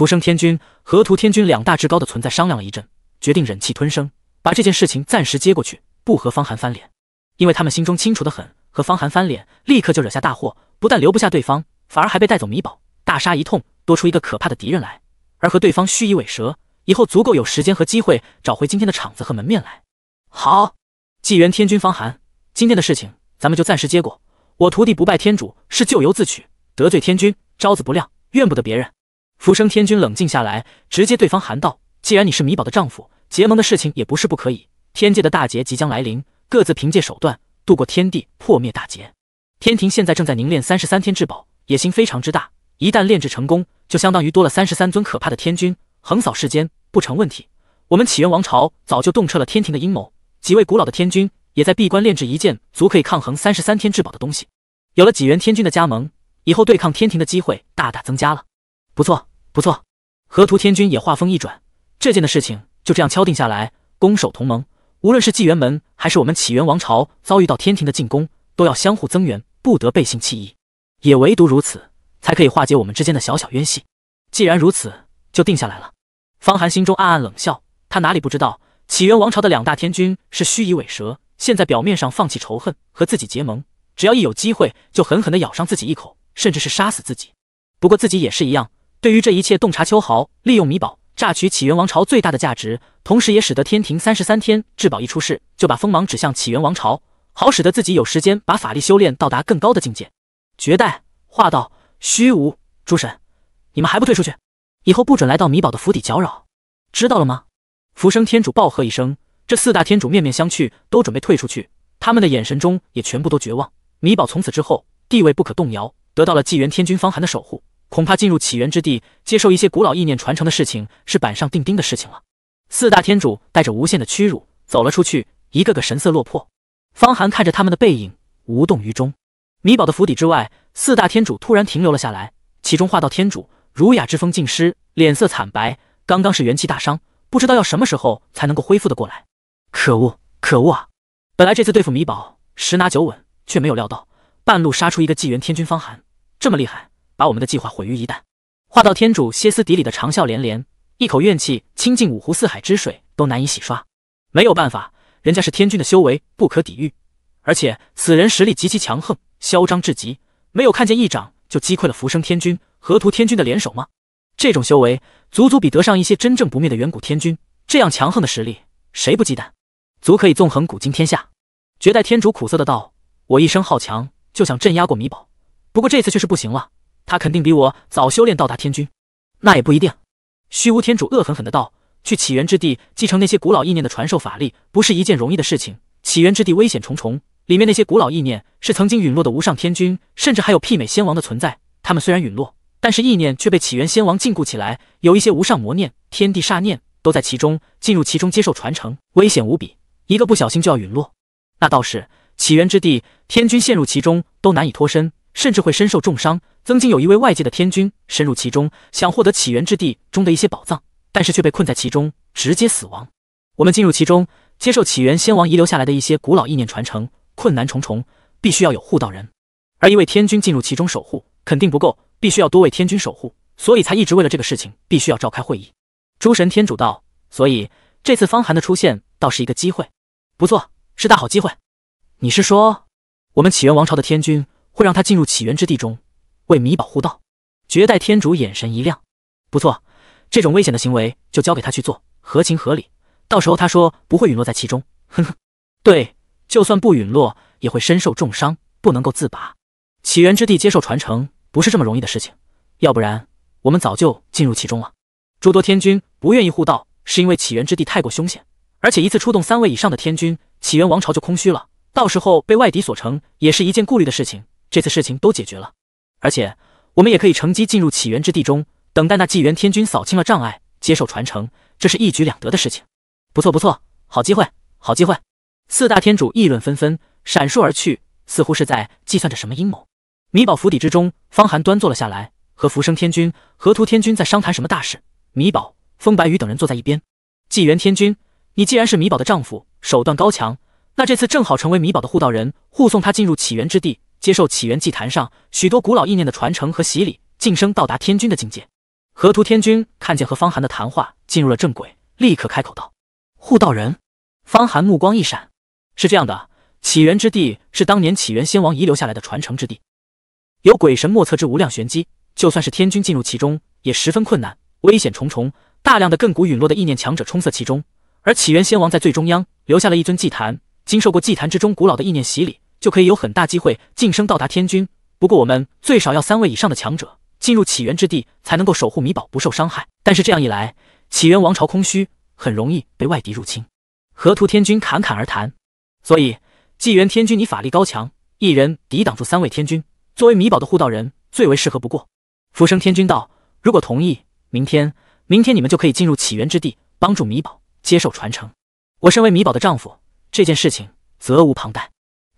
福生天君、河图天君两大至高的存在商量了一阵，决定忍气吞声，把这件事情暂时接过去，不和方寒翻脸。因为他们心中清楚的很，和方寒翻脸立刻就惹下大祸，不但留不下对方，反而还被带走米宝，大杀一通，多出一个可怕的敌人来。而和对方虚以委蛇，以后足够有时间和机会找回今天的场子和门面来。好，纪元天君方寒，今天的事情咱们就暂时接过。我徒弟不拜天主是咎由自取，得罪天君，招子不亮，怨不得别人。浮生天君冷静下来，直接对方喊道：“既然你是米宝的丈夫，结盟的事情也不是不可以。天界的大劫即将来临，各自凭借手段度过天地破灭大劫。天庭现在正在凝练三十三天至宝，野心非常之大。一旦炼制成功，就相当于多了三十三尊可怕的天君，横扫世间不成问题。我们起源王朝早就洞彻了天庭的阴谋，几位古老的天君也在闭关炼制一件足可以抗衡三十三天至宝的东西。有了几元天君的加盟，以后对抗天庭的机会大大增加了。不错。”不错，河图天君也话锋一转，这件的事情就这样敲定下来。攻守同盟，无论是纪元门还是我们起源王朝，遭遇到天庭的进攻，都要相互增援，不得背信弃义。也唯独如此，才可以化解我们之间的小小冤隙。既然如此，就定下来了。方寒心中暗暗冷笑，他哪里不知道起源王朝的两大天君是虚以委蛇，现在表面上放弃仇恨和自己结盟，只要一有机会就狠狠地咬上自己一口，甚至是杀死自己。不过自己也是一样。对于这一切洞察秋毫，利用米宝榨取起源王朝最大的价值，同时也使得天庭三十三天至宝一出世，就把锋芒指向起源王朝，好使得自己有时间把法力修炼到达更高的境界。绝代话道：“虚无诸神，你们还不退出去？以后不准来到米宝的府邸搅扰，知道了吗？”浮生天主暴喝一声，这四大天主面面相觑，都准备退出去。他们的眼神中也全部都绝望。米宝从此之后地位不可动摇，得到了纪元天君方寒的守护。恐怕进入起源之地，接受一些古老意念传承的事情是板上钉钉的事情了。四大天主带着无限的屈辱走了出去，一个个神色落魄。方寒看着他们的背影，无动于衷。米宝的府邸之外，四大天主突然停留了下来。其中化道天主儒雅之风尽失，脸色惨白，刚刚是元气大伤，不知道要什么时候才能够恢复的过来。可恶，可恶啊！本来这次对付米宝十拿九稳，却没有料到半路杀出一个纪元天君方寒，这么厉害。把我们的计划毁于一旦。话到天主，歇斯底里的长啸连连，一口怨气，倾尽五湖四海之水都难以洗刷。没有办法，人家是天君的修为不可抵御，而且此人实力极其强横，嚣张至极。没有看见一掌就击溃了浮生天君、河图天君的联手吗？这种修为，足足比得上一些真正不灭的远古天君。这样强横的实力，谁不忌惮？足可以纵横古今天下。绝代天主苦涩的道：“我一生好强，就想镇压过米宝，不过这次却是不行了。”他肯定比我早修炼到达天君，那也不一定。虚无天主恶狠狠的道：“去起源之地继承那些古老意念的传授法力，不是一件容易的事情。起源之地危险重重，里面那些古老意念是曾经陨落的无上天君，甚至还有媲美仙王的存在。他们虽然陨落，但是意念却被起源仙王禁锢起来，有一些无上魔念、天地煞念都在其中。进入其中接受传承，危险无比，一个不小心就要陨落。那倒是，起源之地天君陷入其中都难以脱身。”甚至会身受重伤。曾经有一位外界的天君深入其中，想获得起源之地中的一些宝藏，但是却被困在其中，直接死亡。我们进入其中，接受起源先王遗留下来的一些古老意念传承，困难重重，必须要有护道人。而一位天君进入其中守护肯定不够，必须要多位天君守护，所以才一直为了这个事情必须要召开会议。诸神天主道，所以这次方寒的出现倒是一个机会，不错，是大好机会。你是说，我们起源王朝的天君？会让他进入起源之地中，为米保护道。绝代天主眼神一亮，不错，这种危险的行为就交给他去做，合情合理。到时候他说不会陨落在其中，呵呵，对，就算不陨落，也会身受重伤，不能够自拔。起源之地接受传承不是这么容易的事情，要不然我们早就进入其中了。诸多天君不愿意护道，是因为起源之地太过凶险，而且一次出动三位以上的天君，起源王朝就空虚了，到时候被外敌所乘，也是一件顾虑的事情。这次事情都解决了，而且我们也可以乘机进入起源之地中，等待那纪元天君扫清了障碍，接受传承，这是一举两得的事情。不错，不错，好机会，好机会！四大天主议论纷纷，闪烁而去，似乎是在计算着什么阴谋。米宝府邸之中，方寒端坐了下来，和浮生天君、河图天君在商谈什么大事。米宝、风白羽等人坐在一边。纪元天君，你既然是米宝的丈夫，手段高强，那这次正好成为米宝的护道人，护送他进入起源之地。接受起源祭坛上许多古老意念的传承和洗礼，晋升到达天君的境界。河图天君看见和方寒的谈话进入了正轨，立刻开口道：“护道人。”方寒目光一闪，是这样的，起源之地是当年起源仙王遗留下来的传承之地，有鬼神莫测之无量玄机，就算是天君进入其中也十分困难，危险重重，大量的亘古陨落的意念强者冲塞其中，而起源仙王在最中央留下了一尊祭坛，经受过祭坛之中古老的意念洗礼。就可以有很大机会晋升到达天君。不过，我们最少要三位以上的强者进入起源之地，才能够守护米宝不受伤害。但是这样一来，起源王朝空虚，很容易被外敌入侵。河图天君侃侃而谈。所以，纪元天君，你法力高强，一人抵挡住三位天君，作为米宝的护道人，最为适合不过。浮生天君道：“如果同意，明天，明天你们就可以进入起源之地，帮助米宝接受传承。我身为米宝的丈夫，这件事情责无旁贷。”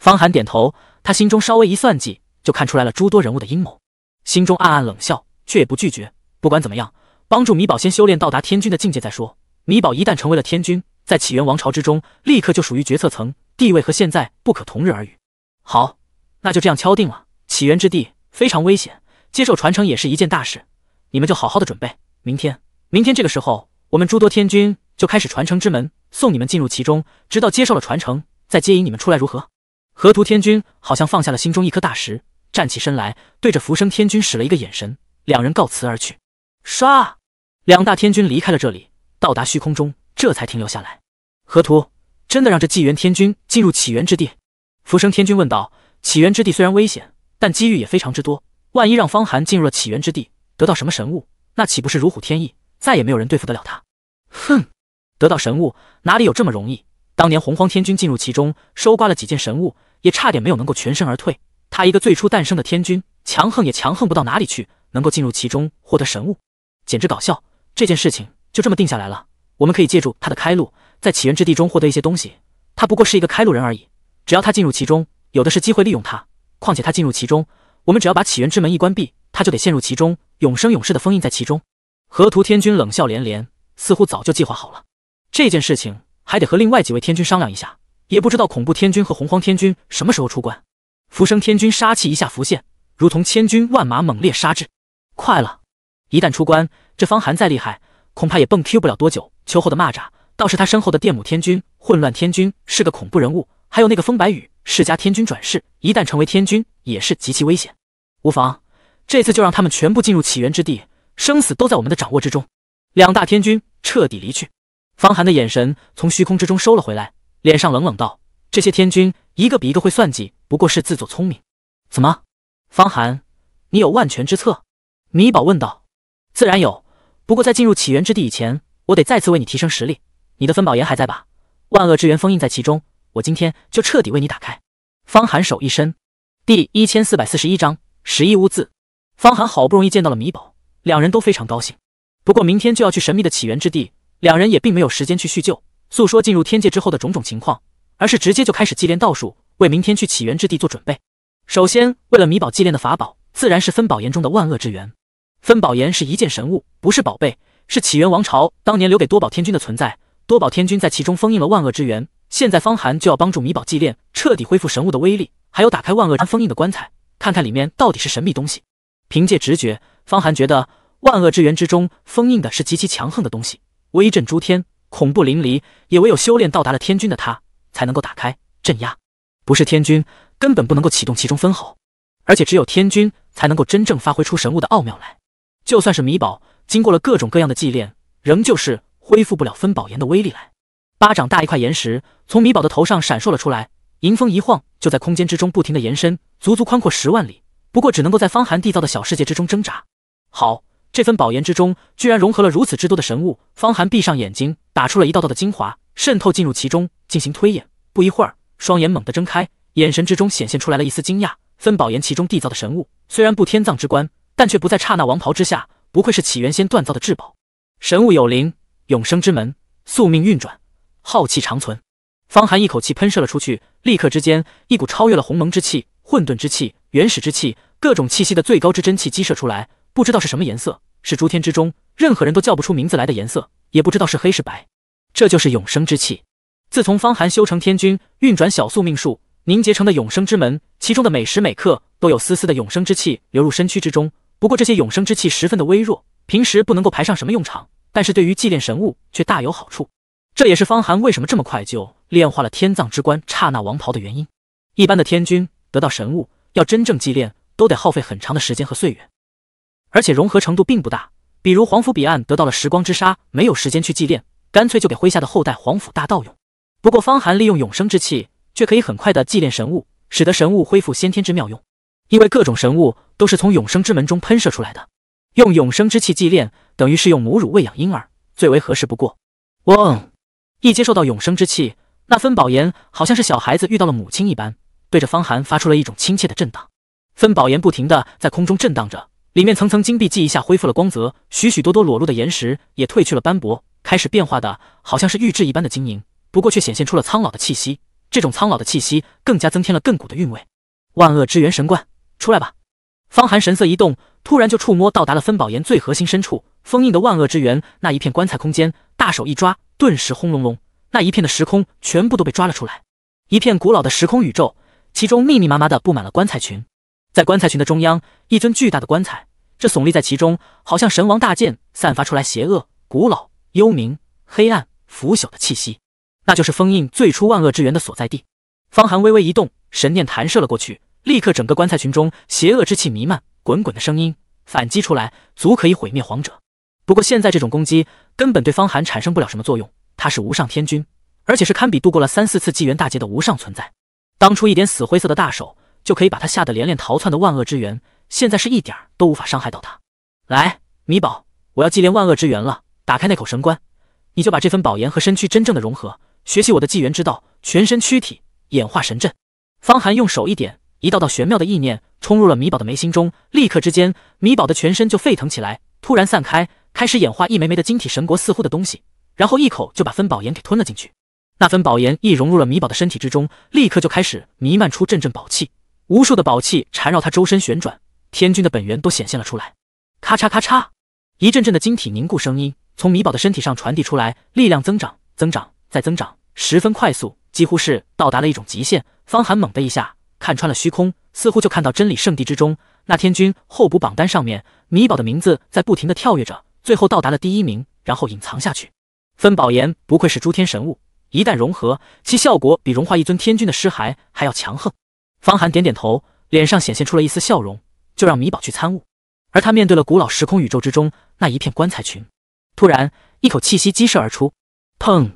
方寒点头，他心中稍微一算计，就看出来了诸多人物的阴谋，心中暗暗冷笑，却也不拒绝。不管怎么样，帮助米宝先修炼到达天君的境界再说。米宝一旦成为了天君，在起源王朝之中，立刻就属于决策层，地位和现在不可同日而语。好，那就这样敲定了。起源之地非常危险，接受传承也是一件大事，你们就好好的准备。明天，明天这个时候，我们诸多天君就开始传承之门，送你们进入其中，直到接受了传承，再接引你们出来，如何？河图天君好像放下了心中一颗大石，站起身来，对着浮生天君使了一个眼神，两人告辞而去。唰，两大天君离开了这里，到达虚空中，这才停留下来。河图真的让这纪元天君进入起源之地？浮生天君问道。起源之地虽然危险，但机遇也非常之多。万一让方寒进入了起源之地，得到什么神物，那岂不是如虎添翼，再也没有人对付得了他？哼，得到神物哪里有这么容易？当年洪荒天君进入其中，收刮了几件神物，也差点没有能够全身而退。他一个最初诞生的天君，强横也强横不到哪里去，能够进入其中获得神物，简直搞笑。这件事情就这么定下来了。我们可以借助他的开路，在起源之地中获得一些东西。他不过是一个开路人而已，只要他进入其中，有的是机会利用他。况且他进入其中，我们只要把起源之门一关闭，他就得陷入其中，永生永世的封印在其中。河图天君冷笑连连，似乎早就计划好了这件事情。还得和另外几位天君商量一下，也不知道恐怖天君和洪荒天君什么时候出关。浮生天君杀气一下浮现，如同千军万马猛烈杀至。快了，一旦出关，这方寒再厉害，恐怕也蹦 Q 不了多久。秋后的蚂蚱，倒是他身后的电母天君、混乱天君是个恐怖人物，还有那个风白羽，世家天君转世，一旦成为天君，也是极其危险。无妨，这次就让他们全部进入起源之地，生死都在我们的掌握之中。两大天君彻底离去。方寒的眼神从虚空之中收了回来，脸上冷冷道：“这些天君一个比一个会算计，不过是自作聪明。怎么，方寒，你有万全之策？”米宝问道。“自然有，不过在进入起源之地以前，我得再次为你提升实力。你的分宝岩还在吧？万恶之源封印在其中，我今天就彻底为你打开。”方寒手一伸。第一千四百四十一章十亿乌字。方寒好不容易见到了米宝，两人都非常高兴。不过明天就要去神秘的起源之地。两人也并没有时间去叙旧、诉说进入天界之后的种种情况，而是直接就开始祭炼道术，为明天去起源之地做准备。首先，为了弥宝祭炼的法宝，自然是分宝岩中的万恶之源。分宝岩是一件神物，不是宝贝，是起源王朝当年留给多宝天君的存在。多宝天君在其中封印了万恶之源，现在方寒就要帮助弥宝祭炼，彻底恢复神物的威力，还有打开万恶封印的棺材，看看里面到底是神秘东西。凭借直觉，方寒觉得万恶之源之中封印的是极其强横的东西。威震诸天，恐怖淋漓，也唯有修炼到达了天君的他才能够打开镇压，不是天君根本不能够启动其中分毫，而且只有天君才能够真正发挥出神物的奥妙来。就算是米宝经过了各种各样的祭炼，仍旧是恢复不了分宝岩的威力来。巴掌大一块岩石从米宝的头上闪烁了出来，迎风一晃，就在空间之中不停的延伸，足足宽阔十万里，不过只能够在方寒缔造的小世界之中挣扎。好。这份宝岩之中，居然融合了如此之多的神物。方寒闭上眼睛，打出了一道道的精华，渗透进入其中进行推演。不一会儿，双眼猛地睁开，眼神之中显现出来了一丝惊讶。分宝岩其中缔造的神物，虽然不天葬之棺，但却不在刹那王袍之下。不愧是起源仙锻造的至宝，神物有灵，永生之门，宿命运转，浩气长存。方寒一口气喷射了出去，立刻之间，一股超越了鸿蒙之气、混沌之气、原始之气，各种气息的最高之真气激射出来。不知道是什么颜色，是诸天之中任何人都叫不出名字来的颜色，也不知道是黑是白。这就是永生之气。自从方寒修成天君，运转小宿命术，凝结成的永生之门，其中的每时每刻都有丝丝的永生之气流入身躯之中。不过这些永生之气十分的微弱，平时不能够排上什么用场，但是对于祭炼神物却大有好处。这也是方寒为什么这么快就炼化了天葬之棺、刹那王袍的原因。一般的天君得到神物，要真正祭炼，都得耗费很长的时间和岁月。而且融合程度并不大，比如皇府彼岸得到了时光之沙，没有时间去祭炼，干脆就给麾下的后代皇府大道用。不过方寒利用永生之气，却可以很快的祭炼神物，使得神物恢复先天之妙用。因为各种神物都是从永生之门中喷射出来的，用永生之气祭炼，等于是用母乳喂养婴儿，最为合适。不过，嗡，一接受到永生之气，那分宝岩好像是小孩子遇到了母亲一般，对着方寒发出了一种亲切的震荡。分宝岩不停的在空中震荡着。里面层层金币，记一下恢复了光泽。许许多多裸露的岩石也褪去了斑驳，开始变化的，好像是玉质一般的晶莹，不过却显现出了苍老的气息。这种苍老的气息，更加增添了亘古的韵味。万恶之源神冠，出来吧！方寒神色一动，突然就触摸到达了分宝岩最核心深处，封印的万恶之源那一片棺材空间，大手一抓，顿时轰隆隆，那一片的时空全部都被抓了出来。一片古老的时空宇宙，其中密密麻麻的布满了棺材群。在棺材群的中央，一尊巨大的棺材，这耸立在其中，好像神王大剑，散发出来邪恶、古老、幽冥、黑暗、腐朽的气息，那就是封印最初万恶之源的所在地。方寒微微一动，神念弹射了过去，立刻整个棺材群中邪恶之气弥漫，滚滚的声音反击出来，足可以毁灭皇者。不过现在这种攻击根本对方寒产生不了什么作用，他是无上天君，而且是堪比度过了三四次纪元大劫的无上存在。当初一点死灰色的大手。就可以把他吓得连连逃窜的万恶之源，现在是一点儿都无法伤害到他。来，米宝，我要祭炼万恶之源了，打开那口神棺，你就把这份宝岩和身躯真正的融合，学习我的纪元之道，全身躯体演化神阵。方寒用手一点，一道道玄妙的意念冲入了米宝的眉心中，立刻之间，米宝的全身就沸腾起来，突然散开，开始演化一枚枚的晶体神国，似乎的东西，然后一口就把分宝岩给吞了进去。那分宝岩一融入了米宝的身体之中，立刻就开始弥漫出阵阵宝气。无数的宝气缠绕他周身旋转，天君的本源都显现了出来。咔嚓咔嚓，一阵阵的晶体凝固声音从米宝的身体上传递出来，力量增长，增长，再增长，十分快速，几乎是到达了一种极限。方寒猛地一下看穿了虚空，似乎就看到真理圣地之中，那天君候补榜单上面，米宝的名字在不停的跳跃着，最后到达了第一名，然后隐藏下去。分宝岩不愧是诸天神物，一旦融合，其效果比融化一尊天君的尸骸还要强横。方寒点点头，脸上显现出了一丝笑容，就让米宝去参悟。而他面对了古老时空宇宙之中那一片棺材群，突然一口气息激射而出，砰！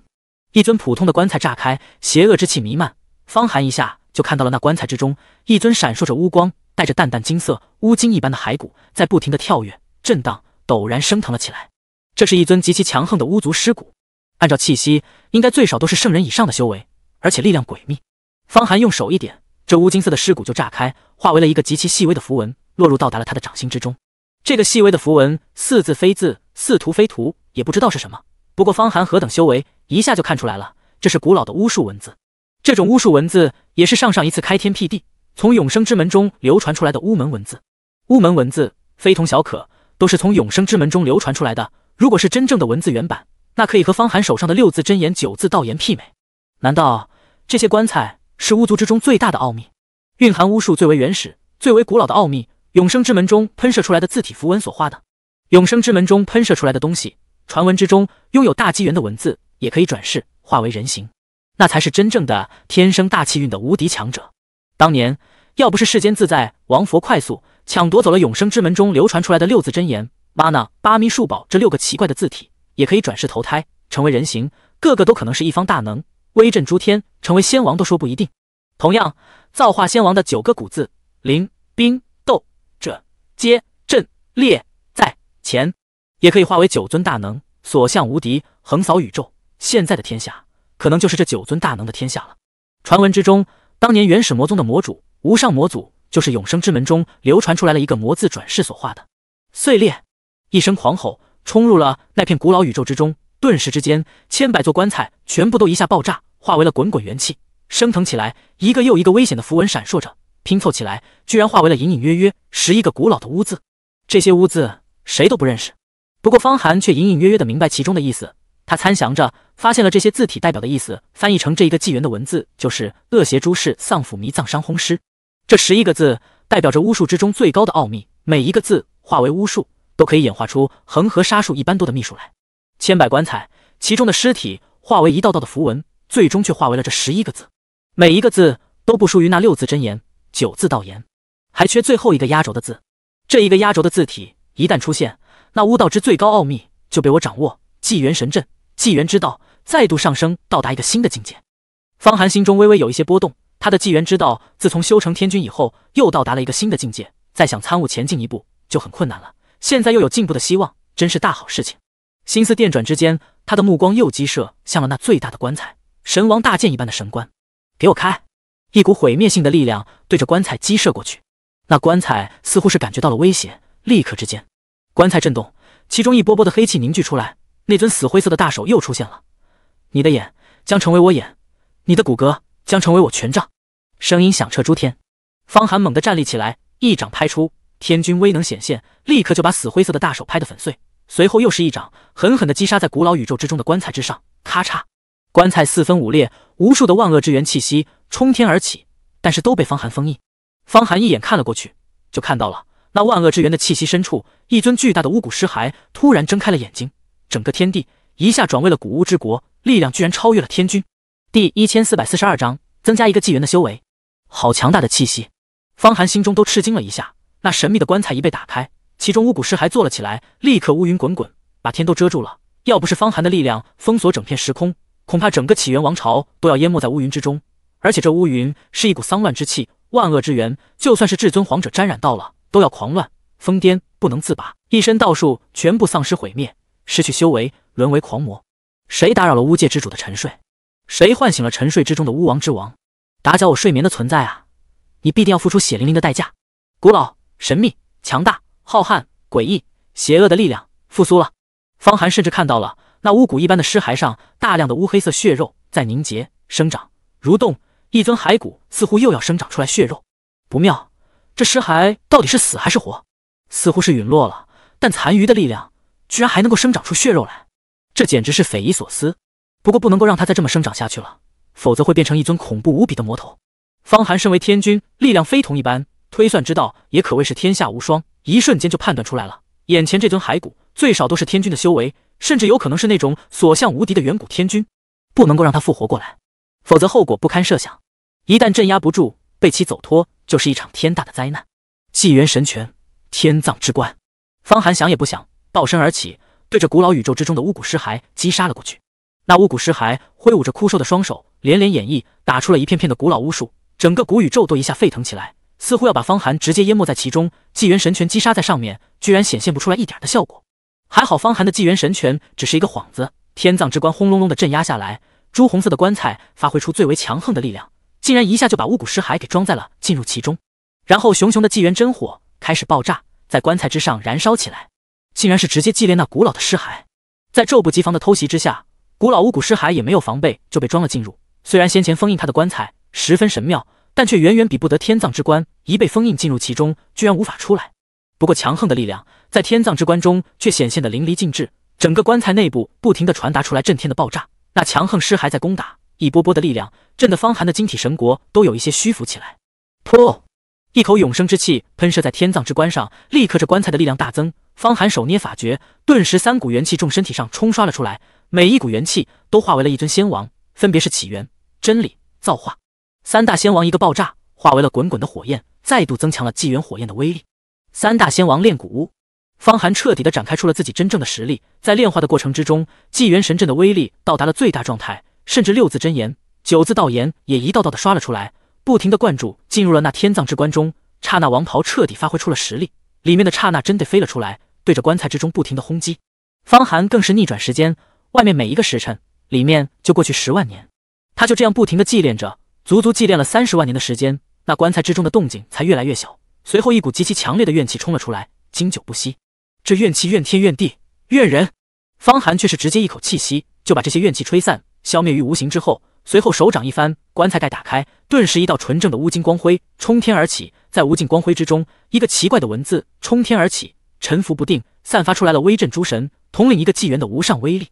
一尊普通的棺材炸开，邪恶之气弥漫。方寒一下就看到了那棺材之中一尊闪烁着乌光、带着淡淡金色乌金一般的骸骨，在不停的跳跃、震荡，陡然升腾了起来。这是一尊极其强横的巫族尸骨，按照气息，应该最少都是圣人以上的修为，而且力量诡秘。方寒用手一点。这乌金色的尸骨就炸开，化为了一个极其细微的符文，落入到达了他的掌心之中。这个细微的符文，似字非字，似图非图，也不知道是什么。不过方寒何等修为，一下就看出来了，这是古老的巫术文字。这种巫术文字，也是上上一次开天辟地，从永生之门中流传出来的巫门文字。巫门文字非同小可，都是从永生之门中流传出来的。如果是真正的文字原版，那可以和方寒手上的六字真言、九字道言媲美。难道这些棺材？是巫族之中最大的奥秘，蕴含巫术最为原始、最为古老的奥秘。永生之门中喷射出来的字体符文所化的，永生之门中喷射出来的东西，传闻之中拥有大机缘的文字也可以转世化为人形，那才是真正的天生大气运的无敌强者。当年要不是世间自在王佛快速抢夺走了永生之门中流传出来的六字真言，妈呢巴咪树宝这六个奇怪的字体也可以转世投胎成为人形，个个都可能是一方大能。威震诸天，成为仙王都说不一定。同样，造化仙王的九个古字灵兵斗者皆阵列在前，也可以化为九尊大能，所向无敌，横扫宇宙。现在的天下，可能就是这九尊大能的天下了。传闻之中，当年原始魔宗的魔主无上魔祖，就是永生之门中流传出来了一个魔字转世所化的。碎裂一声狂吼，冲入了那片古老宇宙之中，顿时之间，千百座棺材全部都一下爆炸。化为了滚滚元气升腾起来，一个又一个危险的符文闪烁着，拼凑起来，居然化为了隐隐约约十一个古老的污字。这些污字谁都不认识，不过方寒却隐隐约约的明白其中的意思。他参详着，发现了这些字体代表的意思，翻译成这一个纪元的文字，就是恶邪诸事丧府迷葬伤轰尸。这十一个字代表着巫术之中最高的奥秘，每一个字化为巫术，都可以演化出恒河沙数一般多的秘术来。千百棺材，其中的尸体化为一道道的符文。最终却化为了这十一个字，每一个字都不输于那六字真言、九字道言，还缺最后一个压轴的字。这一个压轴的字体一旦出现，那巫道之最高奥秘就被我掌握。纪元神阵、纪元之道再度上升，到达一个新的境界。方寒心中微微有一些波动。他的纪元之道自从修成天君以后，又到达了一个新的境界，再想参悟前进一步就很困难了。现在又有进步的希望，真是大好事情。心思电转之间，他的目光又激射向了那最大的棺材。神王大剑一般的神棺，给我开！一股毁灭性的力量对着棺材激射过去。那棺材似乎是感觉到了威胁，立刻之间，棺材震动，其中一波波的黑气凝聚出来。那尊死灰色的大手又出现了。你的眼将成为我眼，你的骨骼将成为我权杖。声音响彻诸天。方寒猛地站立起来，一掌拍出，天君威能显现，立刻就把死灰色的大手拍得粉碎。随后又是一掌，狠狠地击杀在古老宇宙之中的棺材之上，咔嚓。棺材四分五裂，无数的万恶之源气息冲天而起，但是都被方寒封印。方寒一眼看了过去，就看到了那万恶之源的气息深处，一尊巨大的巫蛊尸骸突然睁开了眼睛，整个天地一下转为了古巫之国，力量居然超越了天君。第一千四百四十二章增加一个纪元的修为，好强大的气息！方寒心中都吃惊了一下。那神秘的棺材一被打开，其中巫蛊尸骸坐了起来，立刻乌云滚滚，把天都遮住了。要不是方寒的力量封锁整片时空，恐怕整个起源王朝都要淹没在乌云之中，而且这乌云是一股丧乱之气，万恶之源。就算是至尊皇者沾染到了，都要狂乱疯癫，不能自拔，一身道术全部丧失毁灭，失去修为，沦为狂魔。谁打扰了巫界之主的沉睡？谁唤醒了沉睡之中的巫王之王？打搅我睡眠的存在啊！你必定要付出血淋淋的代价！古老、神秘、强大、浩瀚、诡异、邪恶的力量复苏了。方寒甚至看到了。那巫蛊一般的尸骸上，大量的乌黑色血肉在凝结、生长、蠕动，一尊骸骨似乎又要生长出来血肉。不妙，这尸骸到底是死还是活？似乎是陨落了，但残余的力量居然还能够生长出血肉来，这简直是匪夷所思。不过不能够让它再这么生长下去了，否则会变成一尊恐怖无比的魔头。方寒身为天君，力量非同一般，推算之道也可谓是天下无双，一瞬间就判断出来了，眼前这尊骸骨最少都是天君的修为。甚至有可能是那种所向无敌的远古天君，不能够让他复活过来，否则后果不堪设想。一旦镇压不住，被其走脱，就是一场天大的灾难。纪元神拳，天葬之棺。方寒想也不想，暴身而起，对着古老宇宙之中的巫蛊尸骸击杀了过去。那巫蛊尸骸挥舞着枯瘦的双手，连连演绎，打出了一片片的古老巫术，整个古宇宙都一下沸腾起来，似乎要把方寒直接淹没在其中。纪元神拳击杀在上面，居然显现不出来一点的效果。还好，方寒的纪元神拳只是一个幌子。天葬之棺轰隆隆的镇压下来，朱红色的棺材发挥出最为强横的力量，竟然一下就把巫蛊尸骸给装在了进入其中。然后，熊熊的纪元真火开始爆炸，在棺材之上燃烧起来，竟然是直接祭炼那古老的尸骸。在猝不及防的偷袭之下，古老巫蛊尸骸也没有防备就被装了进入。虽然先前封印他的棺材十分神妙，但却远远比不得天葬之棺。一被封印进入其中，居然无法出来。不过，强横的力量。在天葬之棺中却显现的淋漓尽致，整个棺材内部不停的传达出来震天的爆炸，那强横尸骸在攻打，一波波的力量震得方寒的晶体神国都有一些虚浮起来。噗，一口永生之气喷射在天葬之棺上，立刻这棺材的力量大增。方寒手捏法诀，顿时三股元气重身体上冲刷了出来，每一股元气都化为了一尊仙王，分别是起源、真理、造化三大仙王。一个爆炸化为了滚滚的火焰，再度增强了纪元火焰的威力。三大仙王炼骨屋。方寒彻底的展开出了自己真正的实力，在炼化的过程之中，纪元神阵的威力到达了最大状态，甚至六字真言、九字道言也一道道的刷了出来，不停的灌注进入了那天葬之棺中。刹那王袍彻底发挥出了实力，里面的刹那真的飞了出来，对着棺材之中不停的轰击。方寒更是逆转时间，外面每一个时辰，里面就过去十万年。他就这样不停的祭炼着，足足祭炼了三十万年的时间，那棺材之中的动静才越来越小。随后一股极其强烈的怨气冲了出来，经久不息。这怨气怨天怨地怨人，方寒却是直接一口气息就把这些怨气吹散，消灭于无形之后。随后手掌一翻，棺材盖打开，顿时一道纯正的乌金光辉冲天而起。在无尽光辉之中，一个奇怪的文字冲天而起，沉浮不定，散发出来了威震诸神、统领一个纪元的无上威力。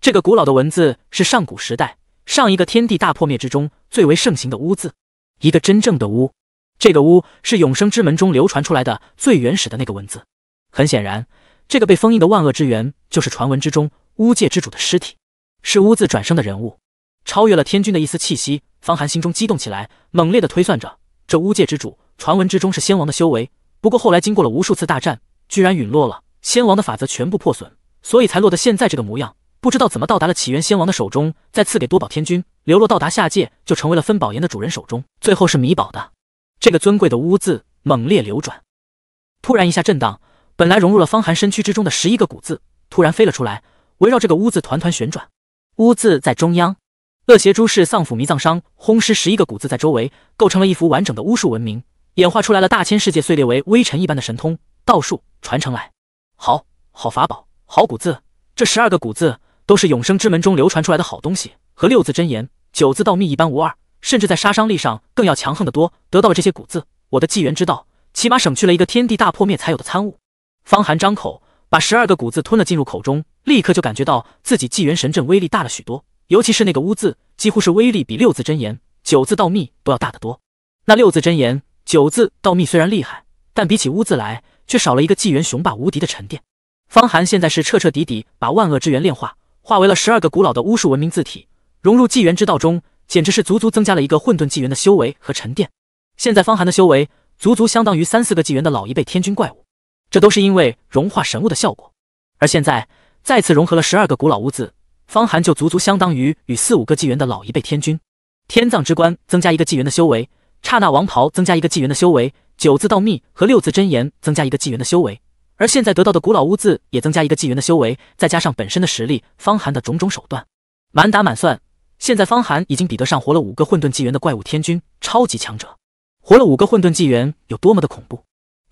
这个古老的文字是上古时代上一个天地大破灭之中最为盛行的“乌”字，一个真正的“乌”。这个“乌”是永生之门中流传出来的最原始的那个文字。很显然。这个被封印的万恶之源，就是传闻之中巫界之主的尸体，是巫字转生的人物，超越了天君的一丝气息。方寒心中激动起来，猛烈的推算着，这巫界之主传闻之中是仙王的修为，不过后来经过了无数次大战，居然陨落了，仙王的法则全部破损，所以才落得现在这个模样。不知道怎么到达了起源仙王的手中，再赐给多宝天君，流落到达下界，就成为了分宝岩的主人手中，最后是米宝的。这个尊贵的污字猛烈流转，突然一下震荡。本来融入了方寒身躯之中的十一个古字，突然飞了出来，围绕这个巫字团团旋转。巫字在中央，恶邪诸氏丧府迷葬伤轰尸十一个古字在周围，构成了一幅完整的巫术文明，演化出来了大千世界碎裂为微尘一般的神通道术传承来。好，好法宝，好古字，这十二个古字都是永生之门中流传出来的好东西，和六字真言、九字道密一般无二，甚至在杀伤力上更要强横得多。得到了这些古字，我的纪元之道起码省去了一个天地大破灭才有的参悟。方寒张口，把十二个古字吞了进入口中，立刻就感觉到自己纪元神阵威力大了许多。尤其是那个巫字，几乎是威力比六字真言、九字道密都要大得多。那六字真言、九字道密虽然厉害，但比起巫字来，却少了一个纪元雄霸无敌的沉淀。方寒现在是彻彻底底把万恶之源炼化，化为了十二个古老的巫术文明字体，融入纪元之道中，简直是足足增加了一个混沌纪元的修为和沉淀。现在方寒的修为，足足相当于三四个纪元的老一辈天君怪物。这都是因为融化神物的效果，而现在再次融合了十二个古老污渍，方寒就足足相当于与四五个纪元的老一辈天君。天葬之棺增加一个纪元的修为，刹那王袍增加一个纪元的修为，九字道秘和六字真言增加一个纪元的修为，而现在得到的古老污渍也增加一个纪元的修为，再加上本身的实力，方寒的种种手段，满打满算，现在方寒已经比得上活了五个混沌纪元的怪物天君，超级强者。活了五个混沌纪元有多么的恐怖？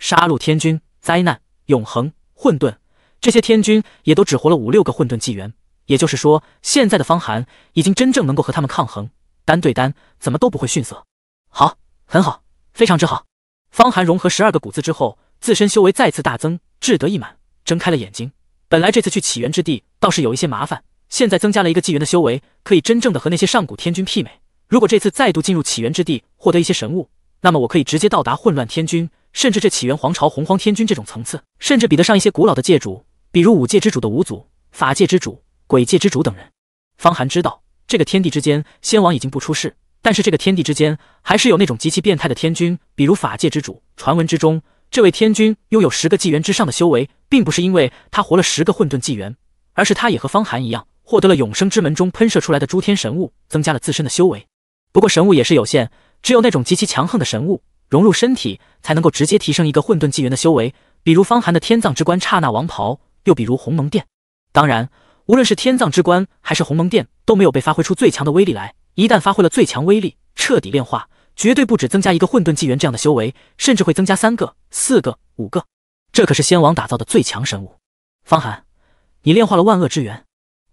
杀戮天君。灾难、永恒、混沌，这些天君也都只活了五六个混沌纪元。也就是说，现在的方寒已经真正能够和他们抗衡，单对单怎么都不会逊色。好，很好，非常之好。方寒融合十二个古字之后，自身修为再次大增，志得意满，睁开了眼睛。本来这次去起源之地倒是有一些麻烦，现在增加了一个纪元的修为，可以真正的和那些上古天君媲美。如果这次再度进入起源之地，获得一些神物，那么我可以直接到达混乱天君。甚至这起源皇朝、洪荒天君这种层次，甚至比得上一些古老的界主，比如五界之主的五祖、法界之主、鬼界之主等人。方寒知道，这个天地之间，仙王已经不出世，但是这个天地之间，还是有那种极其变态的天君，比如法界之主。传闻之中，这位天君拥有十个纪元之上的修为，并不是因为他活了十个混沌纪元，而是他也和方寒一样，获得了永生之门中喷射出来的诸天神物，增加了自身的修为。不过神物也是有限，只有那种极其强横的神物。融入身体才能够直接提升一个混沌纪元的修为，比如方寒的天葬之棺、刹那王袍，又比如鸿蒙殿。当然，无论是天葬之棺还是鸿蒙殿，都没有被发挥出最强的威力来。一旦发挥了最强威力，彻底炼化，绝对不止增加一个混沌纪元这样的修为，甚至会增加三个、四个、五个。这可是先王打造的最强神物。方寒，你炼化了万恶之源，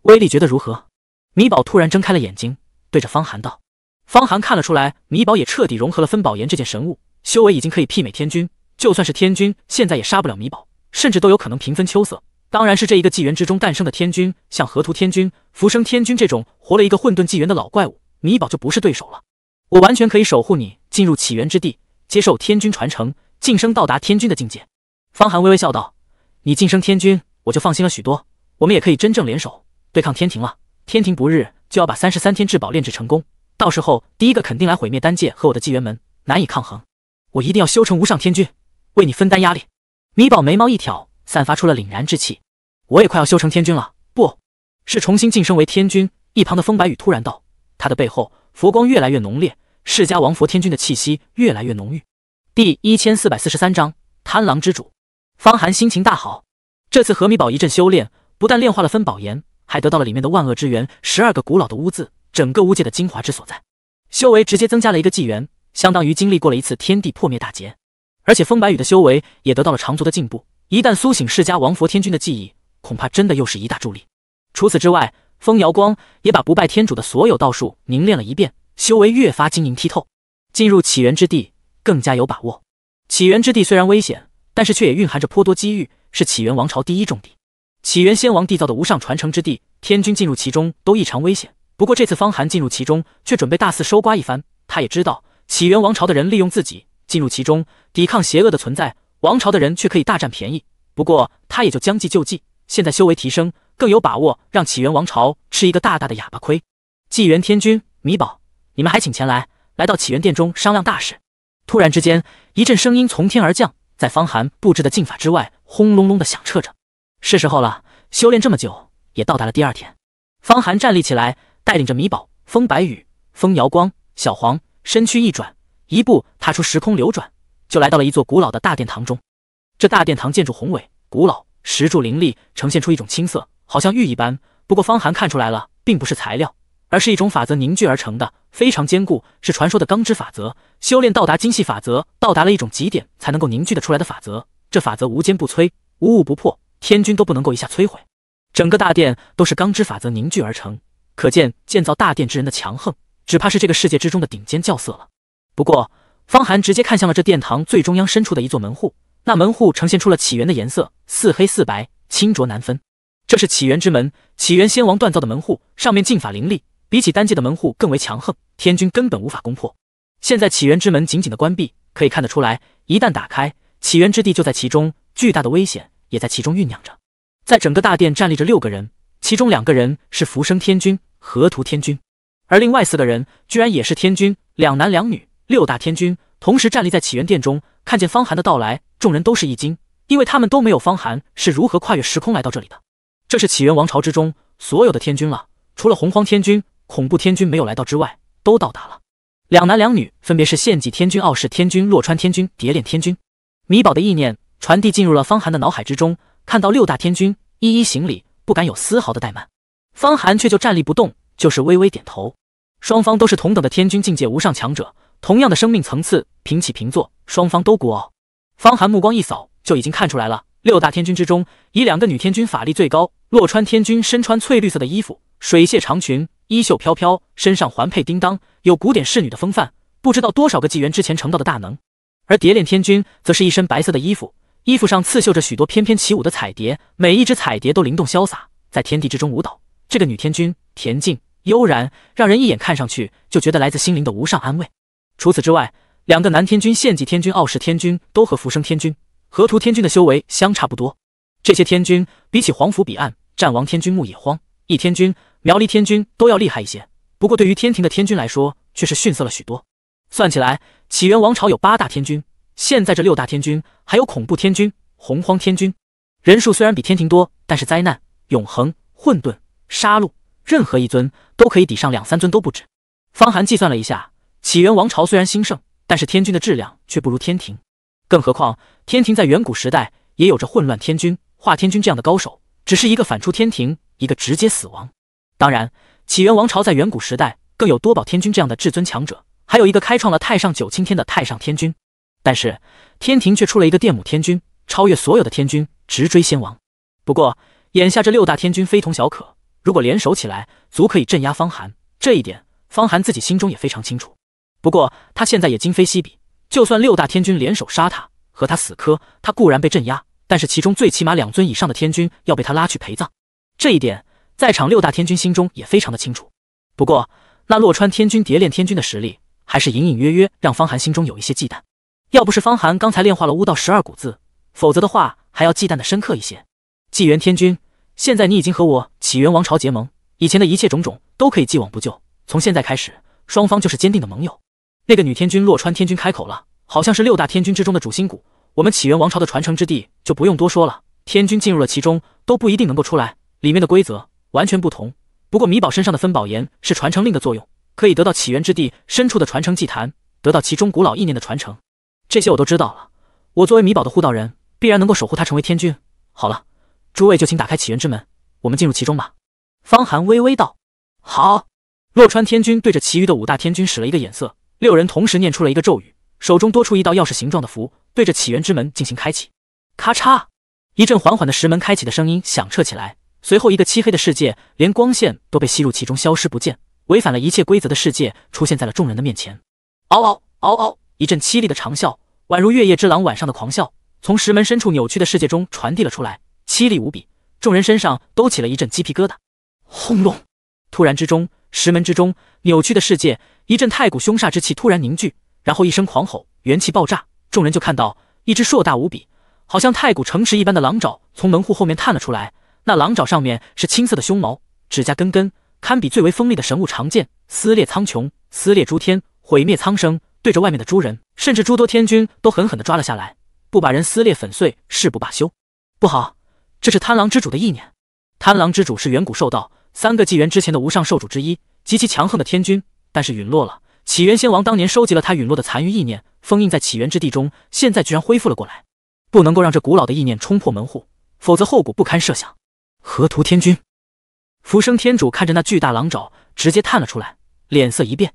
威力觉得如何？米宝突然睁开了眼睛，对着方寒道。方寒看了出来，米宝也彻底融合了分宝岩这件神物。修为已经可以媲美天君，就算是天君现在也杀不了米宝，甚至都有可能平分秋色。当然，是这一个纪元之中诞生的天君，像河图天君、浮生天君这种活了一个混沌纪元的老怪物，米宝就不是对手了。我完全可以守护你进入起源之地，接受天君传承，晋升到达天君的境界。方寒微微笑道：“你晋升天君，我就放心了许多。我们也可以真正联手对抗天庭了。天庭不日就要把三十三天至宝炼制成功，到时候第一个肯定来毁灭丹界和我的纪元门，难以抗衡。”我一定要修成无上天君，为你分担压力。米宝眉毛一挑，散发出了凛然之气。我也快要修成天君了，不是重新晋升为天君。一旁的风白雨突然道，他的背后佛光越来越浓烈，释迦王佛天君的气息越来越浓郁。第一千四百四十三章贪狼之主。方寒心情大好，这次和米宝一阵修炼，不但炼化了分宝岩，还得到了里面的万恶之源十二个古老的污渍，整个污界的精华之所在，修为直接增加了一个纪元。相当于经历过了一次天地破灭大劫，而且风白羽的修为也得到了长足的进步。一旦苏醒世家王佛天君的记忆，恐怕真的又是一大助力。除此之外，风瑶光也把不败天主的所有道术凝练了一遍，修为越发晶莹剔透，进入起源之地更加有把握。起源之地虽然危险，但是却也蕴含着颇多机遇，是起源王朝第一重地，起源先王缔造的无上传承之地。天君进入其中都异常危险，不过这次方寒进入其中，却准备大肆收刮一番。他也知道。起源王朝的人利用自己进入其中，抵抗邪恶的存在。王朝的人却可以大占便宜。不过他也就将计就计，现在修为提升，更有把握让起源王朝吃一个大大的哑巴亏。纪元天君米宝，你们还请前来，来到起源殿中商量大事。突然之间，一阵声音从天而降，在方寒布置的禁法之外，轰隆隆的响彻着。是时候了，修炼这么久，也到达了第二天。方寒站立起来，带领着米宝、风白羽、风瑶光、小黄。身躯一转，一步踏出，时空流转，就来到了一座古老的大殿堂中。这大殿堂建筑宏伟、古老，石柱林立，呈现出一种青色，好像玉一般。不过方寒看出来了，并不是材料，而是一种法则凝聚而成的，非常坚固，是传说的钢之法则。修炼到达精细法则，到达了一种极点，才能够凝聚的出来的法则。这法则无坚不摧，无物不破，天君都不能够一下摧毁。整个大殿都是钢之法则凝聚而成，可见建造大殿之人的强横。只怕是这个世界之中的顶尖教色了。不过，方寒直接看向了这殿堂最中央深处的一座门户，那门户呈现出了起源的颜色，似黑似白，清浊难分。这是起源之门，起源仙王锻造的门户，上面禁法凌厉，比起单界的门户更为强横，天君根本无法攻破。现在起源之门紧紧的关闭，可以看得出来，一旦打开，起源之地就在其中，巨大的危险也在其中酝酿着。在整个大殿站立着六个人，其中两个人是浮生天君、河图天君。而另外四个人居然也是天君，两男两女，六大天君同时站立在起源殿中。看见方寒的到来，众人都是一惊，因为他们都没有方寒是如何跨越时空来到这里的。这是起源王朝之中所有的天君了，除了洪荒天君、恐怖天君没有来到之外，都到达了。两男两女分别是献祭天君、傲世天君、洛川天君、蝶恋天君。米宝的意念传递进入了方寒的脑海之中，看到六大天君一一行礼，不敢有丝毫的怠慢。方寒却就站立不动。就是微微点头，双方都是同等的天君境界无上强者，同样的生命层次，平起平坐。双方都孤傲，方寒目光一扫，就已经看出来了。六大天君之中，以两个女天君法力最高。洛川天君身穿翠绿色的衣服，水榭长裙，衣袖飘飘，身上环佩叮当，有古典侍女的风范，不知道多少个纪元之前成道的大能。而蝶恋天君则是一身白色的衣服，衣服上刺绣着许多翩翩起舞的彩蝶，每一只彩蝶都灵动潇洒，在天地之中舞蹈。这个女天君恬静。悠然，让人一眼看上去就觉得来自心灵的无上安慰。除此之外，两个南天君、献祭天君、傲世天君都和浮生天君、河图天君的修为相差不多。这些天君比起皇府彼岸、战王天君、木野荒、一天君、苗离天君都要厉害一些，不过对于天庭的天君来说却是逊色了许多。算起来，起源王朝有八大天君，现在这六大天君还有恐怖天君、洪荒天君，人数虽然比天庭多，但是灾难、永恒、混沌、杀戮。任何一尊都可以抵上两三尊都不止。方寒计算了一下，起源王朝虽然兴盛，但是天君的质量却不如天庭。更何况天庭在远古时代也有着混乱天君、化天君这样的高手，只是一个反出天庭，一个直接死亡。当然，起源王朝在远古时代更有多宝天君这样的至尊强者，还有一个开创了太上九青天的太上天君。但是天庭却出了一个电母天君，超越所有的天君，直追仙王。不过眼下这六大天君非同小可。如果联手起来，足可以镇压方寒。这一点，方寒自己心中也非常清楚。不过他现在也今非昔比，就算六大天君联手杀他，和他死磕，他固然被镇压，但是其中最起码两尊以上的天君要被他拉去陪葬。这一点，在场六大天君心中也非常的清楚。不过，那洛川天君、蝶恋天君的实力，还是隐隐约约让方寒心中有一些忌惮。要不是方寒刚才炼化了巫道十二古字，否则的话，还要忌惮的深刻一些。纪元天君。现在你已经和我起源王朝结盟，以前的一切种种都可以既往不咎。从现在开始，双方就是坚定的盟友。那个女天君洛川天君开口了，好像是六大天君之中的主心骨。我们起源王朝的传承之地就不用多说了，天君进入了其中都不一定能够出来，里面的规则完全不同。不过米宝身上的分宝岩是传承令的作用，可以得到起源之地深处的传承祭坛，得到其中古老意念的传承。这些我都知道了。我作为米宝的护道人，必然能够守护他成为天君。好了。诸位就请打开起源之门，我们进入其中吧。”方寒微微道。好，洛川天君对着其余的五大天君使了一个眼色，六人同时念出了一个咒语，手中多出一道钥匙形状的符，对着起源之门进行开启。咔嚓，一阵缓缓的石门开启的声音响彻起来。随后，一个漆黑的世界，连光线都被吸入其中，消失不见。违反了一切规则的世界出现在了众人的面前。嗷嗷嗷嗷！一阵凄厉的长啸，宛如月夜之狼晚上的狂笑，从石门深处扭曲的世界中传递了出来。凄厉无比，众人身上都起了一阵鸡皮疙瘩。轰隆！突然之中，石门之中扭曲的世界，一阵太古凶煞之气突然凝聚，然后一声狂吼，元气爆炸，众人就看到一只硕大无比，好像太古城池一般的狼爪从门户后面探了出来。那狼爪上面是青色的凶毛，指甲根根堪比最为锋利的神物长剑，撕裂苍穹，撕裂诸天，毁灭苍生，对着外面的诸人，甚至诸多天君都狠狠的抓了下来，不把人撕裂粉碎誓不罢休。不好！这是贪狼之主的意念。贪狼之主是远古兽道三个纪元之前的无上兽主之一，极其强横的天君，但是陨落了。起源仙王当年收集了他陨落的残余意念，封印在起源之地中，现在居然恢复了过来。不能够让这古老的意念冲破门户，否则后果不堪设想。河图天君、浮生天主看着那巨大狼爪，直接探了出来，脸色一变。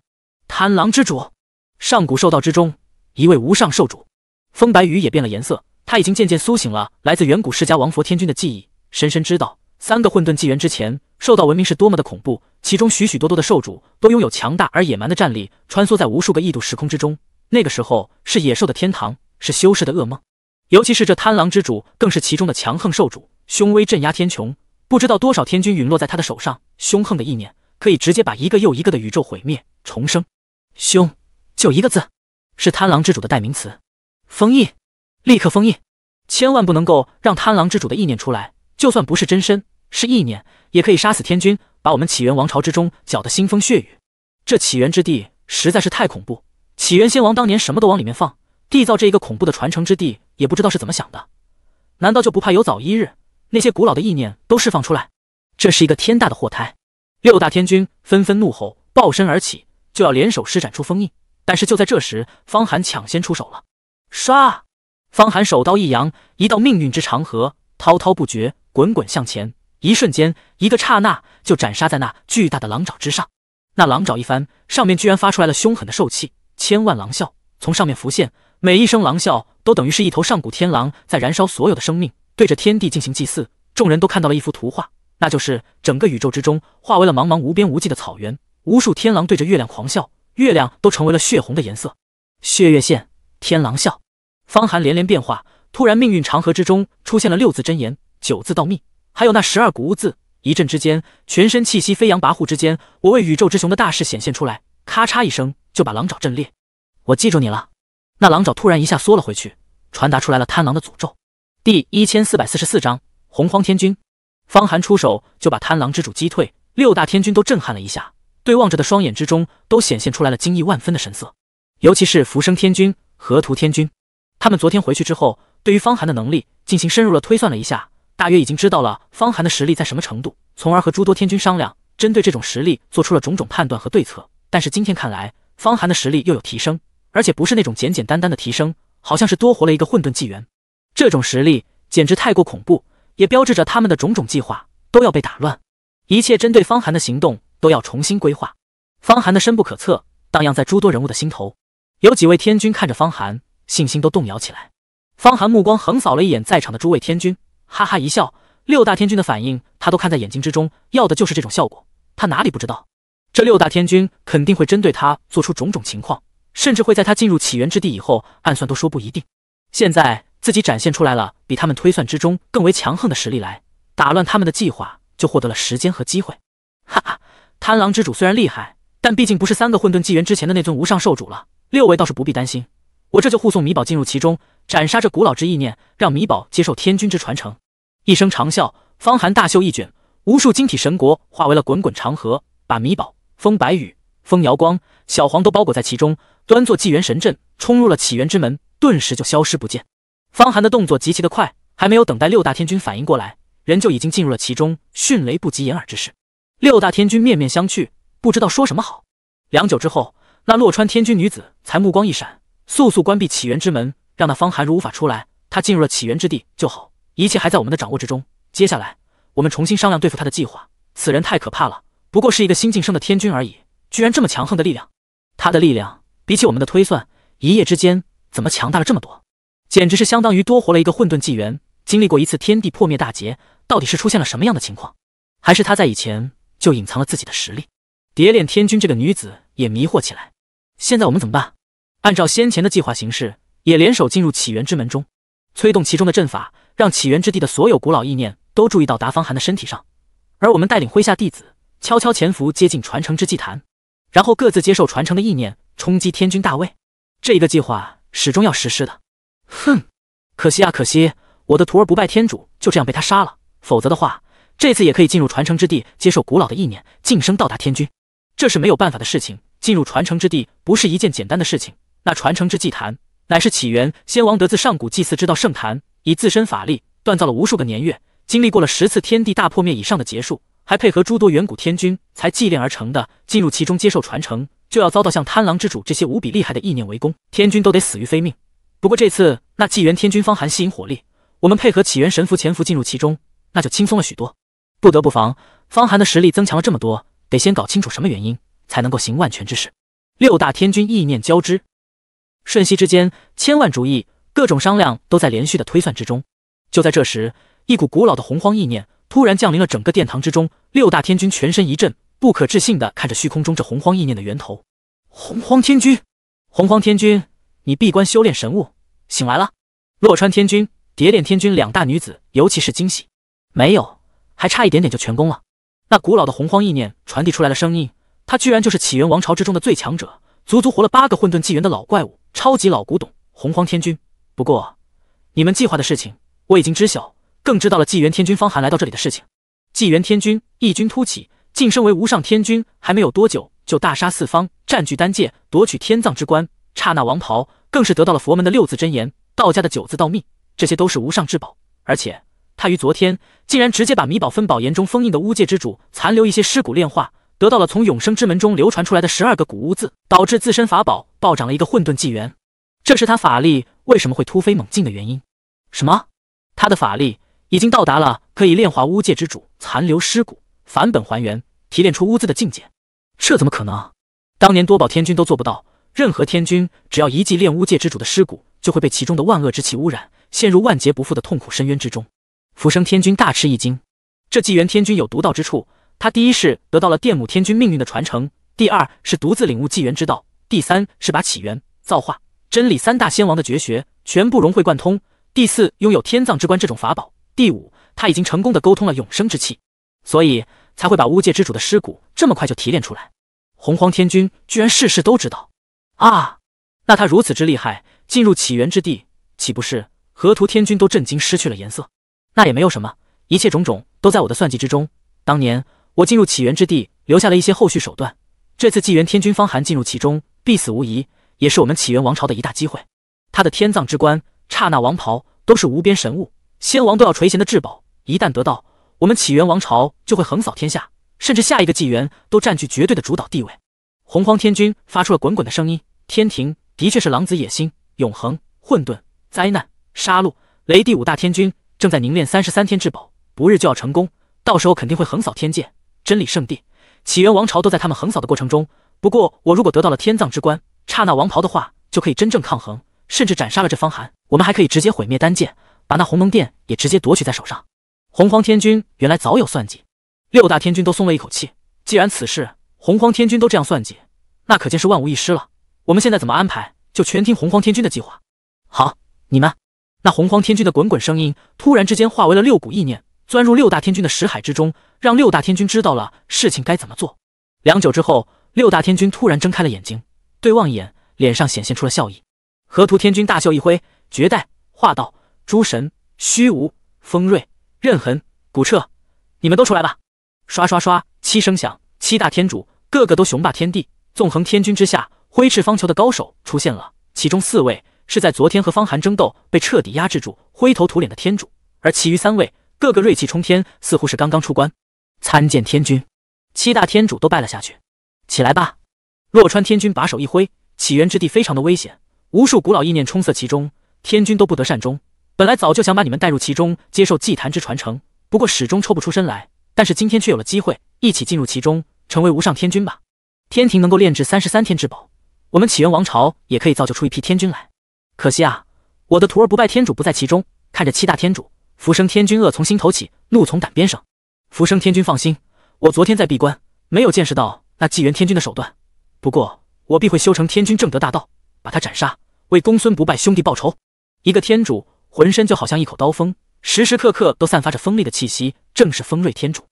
贪狼之主，上古兽道之中一位无上兽主。风白羽也变了颜色。他已经渐渐苏醒了，来自远古世家王佛天君的记忆，深深知道三个混沌纪元之前，兽道文明是多么的恐怖。其中许许多多的兽主都拥有强大而野蛮的战力，穿梭在无数个异度时空之中。那个时候是野兽的天堂，是修士的噩梦。尤其是这贪狼之主，更是其中的强横兽主，凶威镇压天穹，不知道多少天君陨落在他的手上。凶横的意念可以直接把一个又一个的宇宙毁灭重生。凶，就一个字，是贪狼之主的代名词。封印。立刻封印，千万不能够让贪狼之主的意念出来。就算不是真身，是意念，也可以杀死天君，把我们起源王朝之中搅得腥风血雨。这起源之地实在是太恐怖，起源先王当年什么都往里面放，缔造这一个恐怖的传承之地，也不知道是怎么想的。难道就不怕有早一日那些古老的意念都释放出来？这是一个天大的祸胎。六大天君纷纷怒吼，抱身而起，就要联手施展出封印。但是就在这时，方寒抢先出手了，刷。方寒手刀一扬，一道命运之长河滔滔不绝，滚滚向前。一瞬间，一个刹那，就斩杀在那巨大的狼爪之上。那狼爪一翻，上面居然发出来了凶狠的兽气，千万狼啸从上面浮现，每一声狼啸都等于是一头上古天狼在燃烧所有的生命，对着天地进行祭祀。众人都看到了一幅图画，那就是整个宇宙之中化为了茫茫无边无际的草原，无数天狼对着月亮狂笑，月亮都成为了血红的颜色，血月现，天狼啸。方寒连连变化，突然命运长河之中出现了六字真言，九字道密，还有那十二古字。一阵之间，全身气息飞扬跋扈之间，我为宇宙之雄的大势显现出来。咔嚓一声，就把狼爪震裂。我记住你了。那狼爪突然一下缩了回去，传达出来了贪狼的诅咒。第一千四百四十四章洪荒天君。方寒出手就把贪狼之主击退，六大天君都震撼了一下，对望着的双眼之中都显现出来了惊异万分的神色，尤其是浮生天君、河图天君。他们昨天回去之后，对于方寒的能力进行深入的推算了一下，大约已经知道了方寒的实力在什么程度，从而和诸多天君商量，针对这种实力做出了种种判断和对策。但是今天看来，方寒的实力又有提升，而且不是那种简简单单的提升，好像是多活了一个混沌纪元。这种实力简直太过恐怖，也标志着他们的种种计划都要被打乱，一切针对方寒的行动都要重新规划。方寒的深不可测荡漾在诸多人物的心头，有几位天君看着方寒。信心都动摇起来。方寒目光横扫了一眼在场的诸位天君，哈哈一笑。六大天君的反应，他都看在眼睛之中，要的就是这种效果。他哪里不知道，这六大天君肯定会针对他做出种种情况，甚至会在他进入起源之地以后暗算，都说不一定。现在自己展现出来了比他们推算之中更为强横的实力来，打乱他们的计划，就获得了时间和机会。哈哈，贪狼之主虽然厉害，但毕竟不是三个混沌纪元之前的那尊无上兽主了。六位倒是不必担心。我这就护送米宝进入其中，斩杀这古老之意念，让米宝接受天君之传承。一声长啸，方寒大袖一卷，无数晶体神国化为了滚滚长河，把米宝、风白羽、风瑶光、小黄都包裹在其中，端坐纪元神阵，冲入了起源之门，顿时就消失不见。方寒的动作极其的快，还没有等待六大天君反应过来，人就已经进入了其中，迅雷不及掩耳之势。六大天君面面相觑，不知道说什么好。良久之后，那洛川天君女子才目光一闪。速速关闭起源之门，让那方寒如无法出来。他进入了起源之地就好，一切还在我们的掌握之中。接下来，我们重新商量对付他的计划。此人太可怕了，不过是一个新晋升的天君而已，居然这么强横的力量。他的力量比起我们的推算，一夜之间怎么强大了这么多？简直是相当于多活了一个混沌纪元，经历过一次天地破灭大劫。到底是出现了什么样的情况？还是他在以前就隐藏了自己的实力？蝶恋天君这个女子也迷惑起来。现在我们怎么办？按照先前的计划行事，也联手进入起源之门中，催动其中的阵法，让起源之地的所有古老意念都注意到达方寒的身体上。而我们带领麾下弟子悄悄潜伏接近传承之祭坛，然后各自接受传承的意念，冲击天君大位。这一个计划始终要实施的。哼，可惜啊，可惜我的徒儿不败天主就这样被他杀了，否则的话，这次也可以进入传承之地，接受古老的意念，晋升到达天君。这是没有办法的事情。进入传承之地不是一件简单的事情。那传承之祭坛，乃是起源先王得自上古祭祀之道圣坛，以自身法力锻造了无数个年月，经历过了十次天地大破灭以上的劫数，还配合诸多远古天君才祭炼而成的。进入其中接受传承，就要遭到像贪狼之主这些无比厉害的意念围攻，天君都得死于非命。不过这次那纪元天君方寒吸引火力，我们配合起源神符潜伏进入其中，那就轻松了许多。不得不防，方寒的实力增强了这么多，得先搞清楚什么原因，才能够行万全之事。六大天君意念交织。瞬息之间，千万主意、各种商量都在连续的推算之中。就在这时，一股古老的洪荒意念突然降临了整个殿堂之中。六大天君全身一震，不可置信的看着虚空中这洪荒意念的源头。洪荒天君，洪荒天君，你闭关修炼神物，醒来了？洛川天君、蝶恋天君两大女子，尤其是惊喜。没有，还差一点点就全功了。那古老的洪荒意念传递出来了声音，他居然就是起源王朝之中的最强者，足足活了八个混沌纪元的老怪物。超级老古董，洪荒天君。不过，你们计划的事情我已经知晓，更知道了纪元天君方寒来到这里的事情。纪元天君异军突起，晋升为无上天君还没有多久，就大杀四方，占据丹界，夺取天葬之棺，刹那王袍，更是得到了佛门的六字真言，道家的九字道密，这些都是无上至宝。而且，他于昨天竟然直接把米宝分宝岩中封印的巫界之主残留一些尸骨炼化。得到了从永生之门中流传出来的十二个古物字，导致自身法宝暴涨了一个混沌纪元，这是他法力为什么会突飞猛进的原因。什么？他的法力已经到达了可以炼化巫界之主残留尸骨，返本还原，提炼出乌字的境界？这怎么可能？当年多宝天君都做不到，任何天君只要一记炼巫界之主的尸骨，就会被其中的万恶之气污染，陷入万劫不复的痛苦深渊之中。浮生天君大吃一惊，这纪元天君有独到之处。他第一是得到了殿母天君命运的传承，第二是独自领悟纪元之道，第三是把起源、造化、真理三大仙王的绝学全部融会贯通，第四拥有天葬之棺这种法宝，第五他已经成功的沟通了永生之气，所以才会把巫界之主的尸骨这么快就提炼出来。洪荒天君居然事事都知道啊！那他如此之厉害，进入起源之地，岂不是河图天君都震惊失去了颜色？那也没有什么，一切种种都在我的算计之中。当年。我进入起源之地，留下了一些后续手段。这次纪元天君方寒进入其中，必死无疑，也是我们起源王朝的一大机会。他的天葬之棺、刹那王袍都是无边神物，仙王都要垂涎的至宝。一旦得到，我们起源王朝就会横扫天下，甚至下一个纪元都占据绝对的主导地位。洪荒天君发出了滚滚的声音。天庭的确是狼子野心，永恒、混沌、灾难、杀戮，雷帝五大天君正在凝练三十三天至宝，不日就要成功，到时候肯定会横扫天界。真理圣地、起源王朝都在他们横扫的过程中。不过，我如果得到了天葬之棺、刹那王袍的话，就可以真正抗衡，甚至斩杀了这方寒。我们还可以直接毁灭丹剑，把那鸿蒙殿也直接夺取在手上。洪荒天君原来早有算计，六大天君都松了一口气。既然此事洪荒天君都这样算计，那可见是万无一失了。我们现在怎么安排，就全听洪荒天君的计划。好，你们。那洪荒天君的滚滚声音突然之间化为了六股意念。钻入六大天君的识海之中，让六大天君知道了事情该怎么做。良久之后，六大天君突然睁开了眼睛，对望一眼，脸上显现出了笑意。河图天君大袖一挥，绝代化道，诸神虚无锋锐刃痕古彻，你们都出来吧！刷刷刷，七声响，七大天主个个都雄霸天地，纵横天君之下，挥斥方遒的高手出现了。其中四位是在昨天和方寒争斗被彻底压制住、灰头土脸的天主，而其余三位。个个锐气冲天，似乎是刚刚出关。参见天君，七大天主都拜了下去。起来吧，洛川天君把手一挥，起源之地非常的危险，无数古老意念冲塞其中，天君都不得善终。本来早就想把你们带入其中，接受祭坛之传承，不过始终抽不出身来。但是今天却有了机会，一起进入其中，成为无上天君吧。天庭能够炼制三十三天之宝，我们起源王朝也可以造就出一批天君来。可惜啊，我的徒儿不拜天主不在其中，看着七大天主。浮生天君恶从心头起，怒从胆边生。浮生天君放心，我昨天在闭关，没有见识到那纪元天君的手段。不过我必会修成天君正德大道，把他斩杀，为公孙不败兄弟报仇。一个天主浑身就好像一口刀锋，时时刻刻都散发着锋利的气息，正是锋锐天主。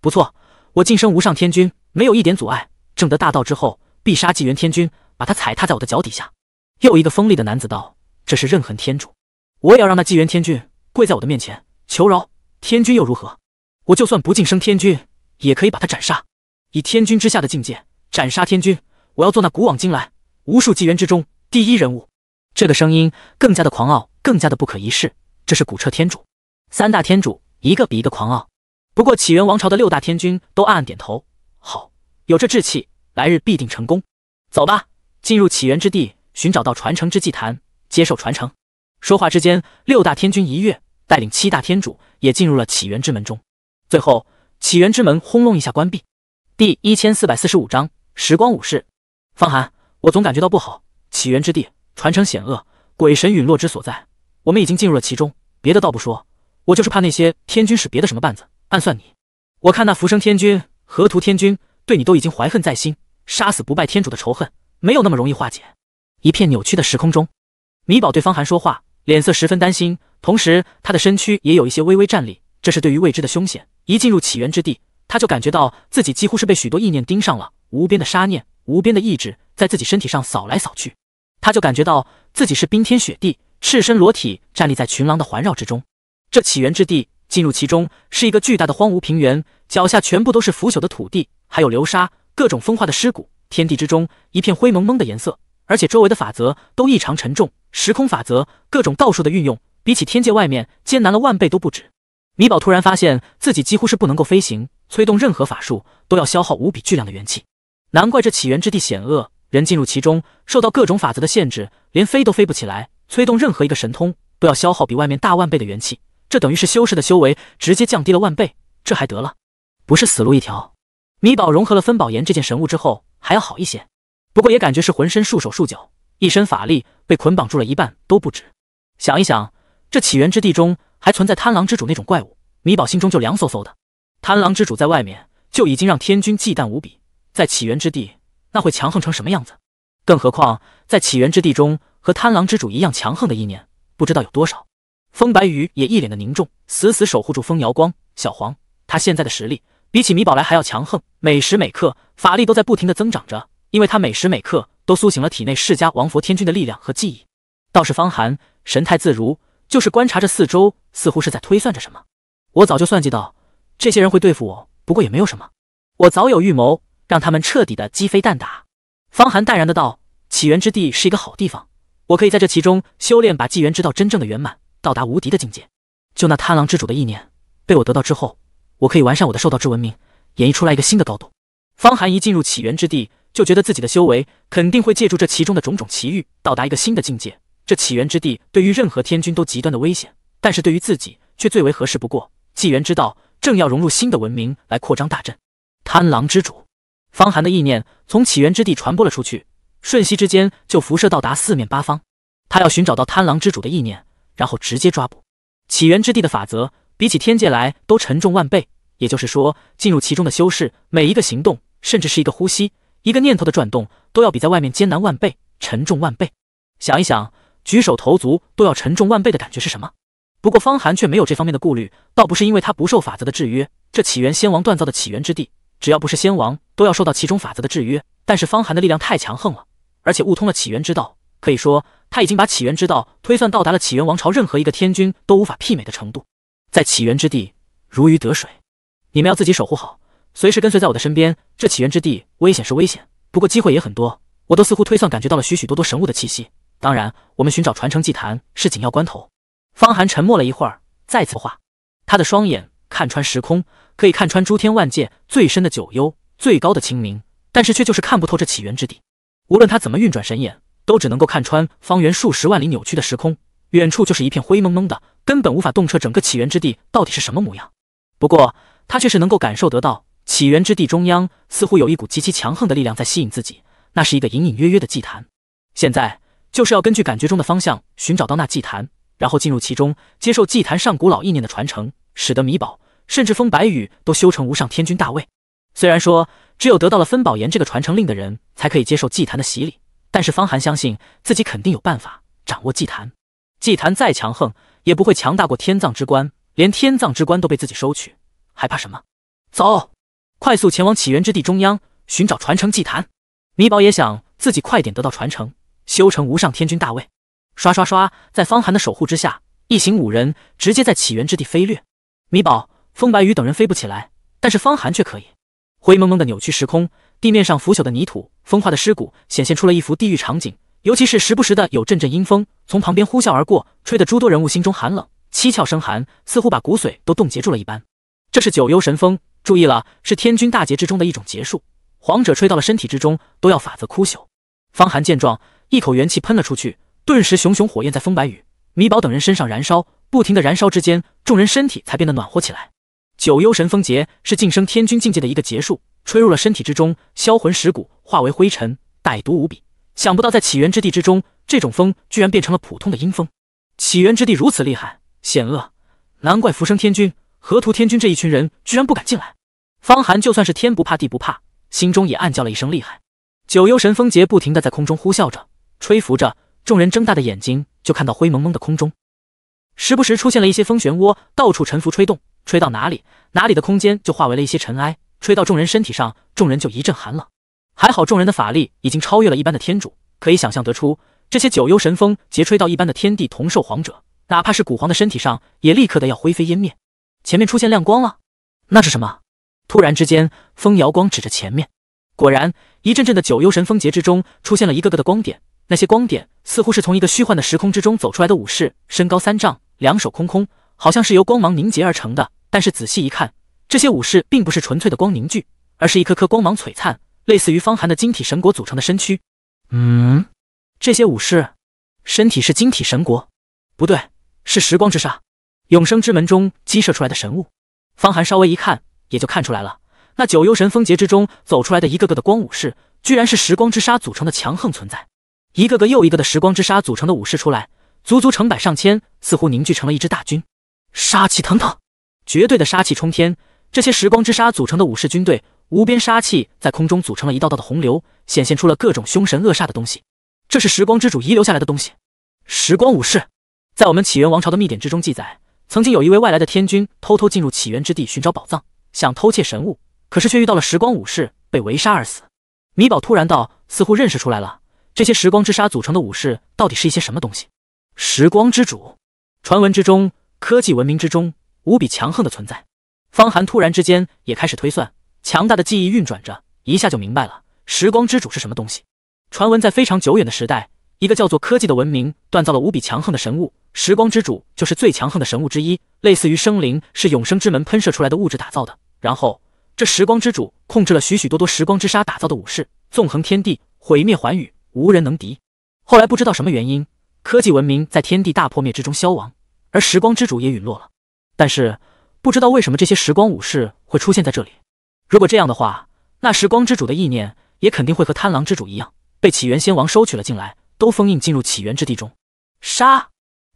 不错，我晋升无上天君没有一点阻碍。正德大道之后，必杀纪元天君，把他踩踏在我的脚底下。又一个锋利的男子道：“这是刃痕天主，我也要让那纪元天君。”跪在我的面前求饶，天君又如何？我就算不晋升天君，也可以把他斩杀。以天君之下的境界斩杀天君，我要做那古往今来无数纪元之中第一人物。这个声音更加的狂傲，更加的不可一世。这是古彻天主，三大天主一个比一个狂傲。不过起源王朝的六大天君都暗暗点头，好，有这志气，来日必定成功。走吧，进入起源之地，寻找到传承之祭坛，接受传承。说话之间，六大天君一跃。带领七大天主也进入了起源之门中，最后起源之门轰隆一下关闭。第一千四百四十五章时光武士。方寒，我总感觉到不好。起源之地传承险恶，鬼神陨落之所在，我们已经进入了其中。别的倒不说，我就是怕那些天君使别的什么绊子暗算你。我看那浮生天君、河图天君对你都已经怀恨在心，杀死不败天主的仇恨没有那么容易化解。一片扭曲的时空中，米宝对方寒说话。脸色十分担心，同时他的身躯也有一些微微颤栗。这是对于未知的凶险。一进入起源之地，他就感觉到自己几乎是被许多意念盯上了，无边的杀念，无边的意志在自己身体上扫来扫去，他就感觉到自己是冰天雪地，赤身裸体站立在群狼的环绕之中。这起源之地，进入其中是一个巨大的荒芜平原，脚下全部都是腐朽的土地，还有流沙，各种风化的尸骨，天地之中一片灰蒙蒙的颜色。而且周围的法则都异常沉重，时空法则、各种道术的运用，比起天界外面艰难了万倍都不止。米宝突然发现自己几乎是不能够飞行，催动任何法术都要消耗无比巨量的元气。难怪这起源之地险恶，人进入其中受到各种法则的限制，连飞都飞不起来，催动任何一个神通都要消耗比外面大万倍的元气。这等于是修士的修为直接降低了万倍，这还得了？不是死路一条。米宝融合了分宝岩这件神物之后还要好一些。不过也感觉是浑身束手束脚，一身法力被捆绑住了一半都不止。想一想，这起源之地中还存在贪狼之主那种怪物，米宝心中就凉飕飕的。贪狼之主在外面就已经让天君忌惮无比，在起源之地，那会强横成什么样子？更何况在起源之地中，和贪狼之主一样强横的意念，不知道有多少。风白羽也一脸的凝重，死死守护住风瑶光、小黄。他现在的实力比起米宝来还要强横，每时每刻法力都在不停的增长着。因为他每时每刻都苏醒了体内世家王佛天君的力量和记忆。倒是方寒神态自如，就是观察着四周，似乎是在推算着什么。我早就算计到这些人会对付我，不过也没有什么，我早有预谋，让他们彻底的鸡飞蛋打。方寒淡然的道：“起源之地是一个好地方，我可以在这其中修炼，把纪元之道真正的圆满，到达无敌的境界。就那贪狼之主的意念被我得到之后，我可以完善我的兽道之文明，演绎出来一个新的高度。”方寒一进入起源之地。就觉得自己的修为肯定会借助这其中的种种奇遇到达一个新的境界。这起源之地对于任何天君都极端的危险，但是对于自己却最为合适不过。纪元之道正要融入新的文明来扩张大阵。贪狼之主方寒的意念从起源之地传播了出去，瞬息之间就辐射到达四面八方。他要寻找到贪狼之主的意念，然后直接抓捕。起源之地的法则比起天界来都沉重万倍，也就是说，进入其中的修士每一个行动，甚至是一个呼吸。一个念头的转动都要比在外面艰难万倍、沉重万倍。想一想，举手投足都要沉重万倍的感觉是什么？不过方寒却没有这方面的顾虑，倒不是因为他不受法则的制约。这起源仙王锻造的起源之地，只要不是仙王，都要受到其中法则的制约。但是方寒的力量太强横了，而且悟通了起源之道，可以说他已经把起源之道推算到达了起源王朝任何一个天君都无法媲美的程度，在起源之地如鱼得水。你们要自己守护好。随时跟随在我的身边。这起源之地危险是危险，不过机会也很多。我都似乎推算感觉到了许许多多神物的气息。当然，我们寻找传承祭坛是紧要关头。方寒沉默了一会儿，再次话，他的双眼看穿时空，可以看穿诸天万界最深的九幽、最高的清明，但是却就是看不透这起源之地。无论他怎么运转神眼，都只能够看穿方圆数十万里扭曲的时空，远处就是一片灰蒙蒙的，根本无法洞彻整个起源之地到底是什么模样。不过他却是能够感受得到。起源之地中央似乎有一股极其强横的力量在吸引自己，那是一个隐隐约约的祭坛。现在就是要根据感觉中的方向寻找到那祭坛，然后进入其中，接受祭坛上古老意念的传承，使得米宝甚至封白羽都修成无上天君大位。虽然说只有得到了分宝岩这个传承令的人才可以接受祭坛的洗礼，但是方寒相信自己肯定有办法掌握祭坛。祭坛再强横，也不会强大过天葬之棺，连天葬之棺都被自己收取，还怕什么？走。快速前往起源之地中央，寻找传承祭坛。米宝也想自己快点得到传承，修成无上天君大位。刷刷刷，在方寒的守护之下，一行五人直接在起源之地飞掠。米宝、风白羽等人飞不起来，但是方寒却可以。灰蒙蒙的扭曲时空，地面上腐朽的泥土、风化的尸骨，显现出了一幅地狱场景。尤其是时不时的有阵阵阴风从旁边呼啸而过，吹得诸多人物心中寒冷，七窍生寒，似乎把骨髓都冻结住了一般。这是九幽神风。注意了，是天君大劫之中的一种劫数，皇者吹到了身体之中都要法则枯朽。方寒见状，一口元气喷了出去，顿时熊熊火焰在风白雨、米宝等人身上燃烧，不停的燃烧之间，众人身体才变得暖和起来。九幽神风劫是晋升天君境界的一个劫数，吹入了身体之中，销魂蚀骨，化为灰尘，歹毒无比。想不到在起源之地之中，这种风居然变成了普通的阴风。起源之地如此厉害险恶，难怪浮生天君、河图天君这一群人居然不敢进来。方寒就算是天不怕地不怕，心中也暗叫了一声厉害。九幽神风劫不停的在空中呼啸着，吹拂着，众人睁大的眼睛就看到灰蒙蒙的空中，时不时出现了一些风漩涡，到处沉浮吹动，吹到哪里，哪里的空间就化为了一些尘埃。吹到众人身体上，众人就一阵寒冷。还好众人的法力已经超越了一般的天主，可以想象得出，这些九幽神风劫吹到一般的天地同寿皇者，哪怕是古皇的身体上，也立刻的要灰飞烟灭。前面出现亮光了，那是什么？突然之间，风瑶光指着前面，果然，一阵阵的九幽神风劫之中出现了一个个的光点。那些光点似乎是从一个虚幻的时空之中走出来的武士，身高三丈，两手空空，好像是由光芒凝结而成的。但是仔细一看，这些武士并不是纯粹的光凝聚，而是一颗颗光芒璀璨，类似于方寒的晶体神果组成的身躯。嗯，这些武士身体是晶体神果，不对，是时光之沙、永生之门中激射出来的神物。方寒稍微一看。也就看出来了，那九幽神风劫之中走出来的一个个的光武士，居然是时光之沙组成的强横存在。一个个又一个的时光之沙组成的武士出来，足足成百上千，似乎凝聚成了一支大军，杀气腾腾，绝对的杀气冲天。这些时光之沙组成的武士军队，无边杀气在空中组成了一道道的洪流，显现出了各种凶神恶煞的东西。这是时光之主遗留下来的东西。时光武士，在我们起源王朝的秘典之中记载，曾经有一位外来的天君偷偷进入起源之地寻找宝藏。想偷窃神物，可是却遇到了时光武士，被围杀而死。米宝突然道：“似乎认识出来了，这些时光之沙组成的武士，到底是一些什么东西？”时光之主，传闻之中，科技文明之中，无比强横的存在。方寒突然之间也开始推算，强大的记忆运转着，一下就明白了，时光之主是什么东西。传闻在非常久远的时代。一个叫做科技的文明锻造了无比强横的神物，时光之主就是最强横的神物之一，类似于生灵，是永生之门喷射出来的物质打造的。然后这时光之主控制了许许多多时光之沙打造的武士，纵横天地，毁灭寰宇，无人能敌。后来不知道什么原因，科技文明在天地大破灭之中消亡，而时光之主也陨落了。但是不知道为什么这些时光武士会出现在这里。如果这样的话，那时光之主的意念也肯定会和贪狼之主一样，被起源仙王收取了进来。都封印进入起源之地中，杀！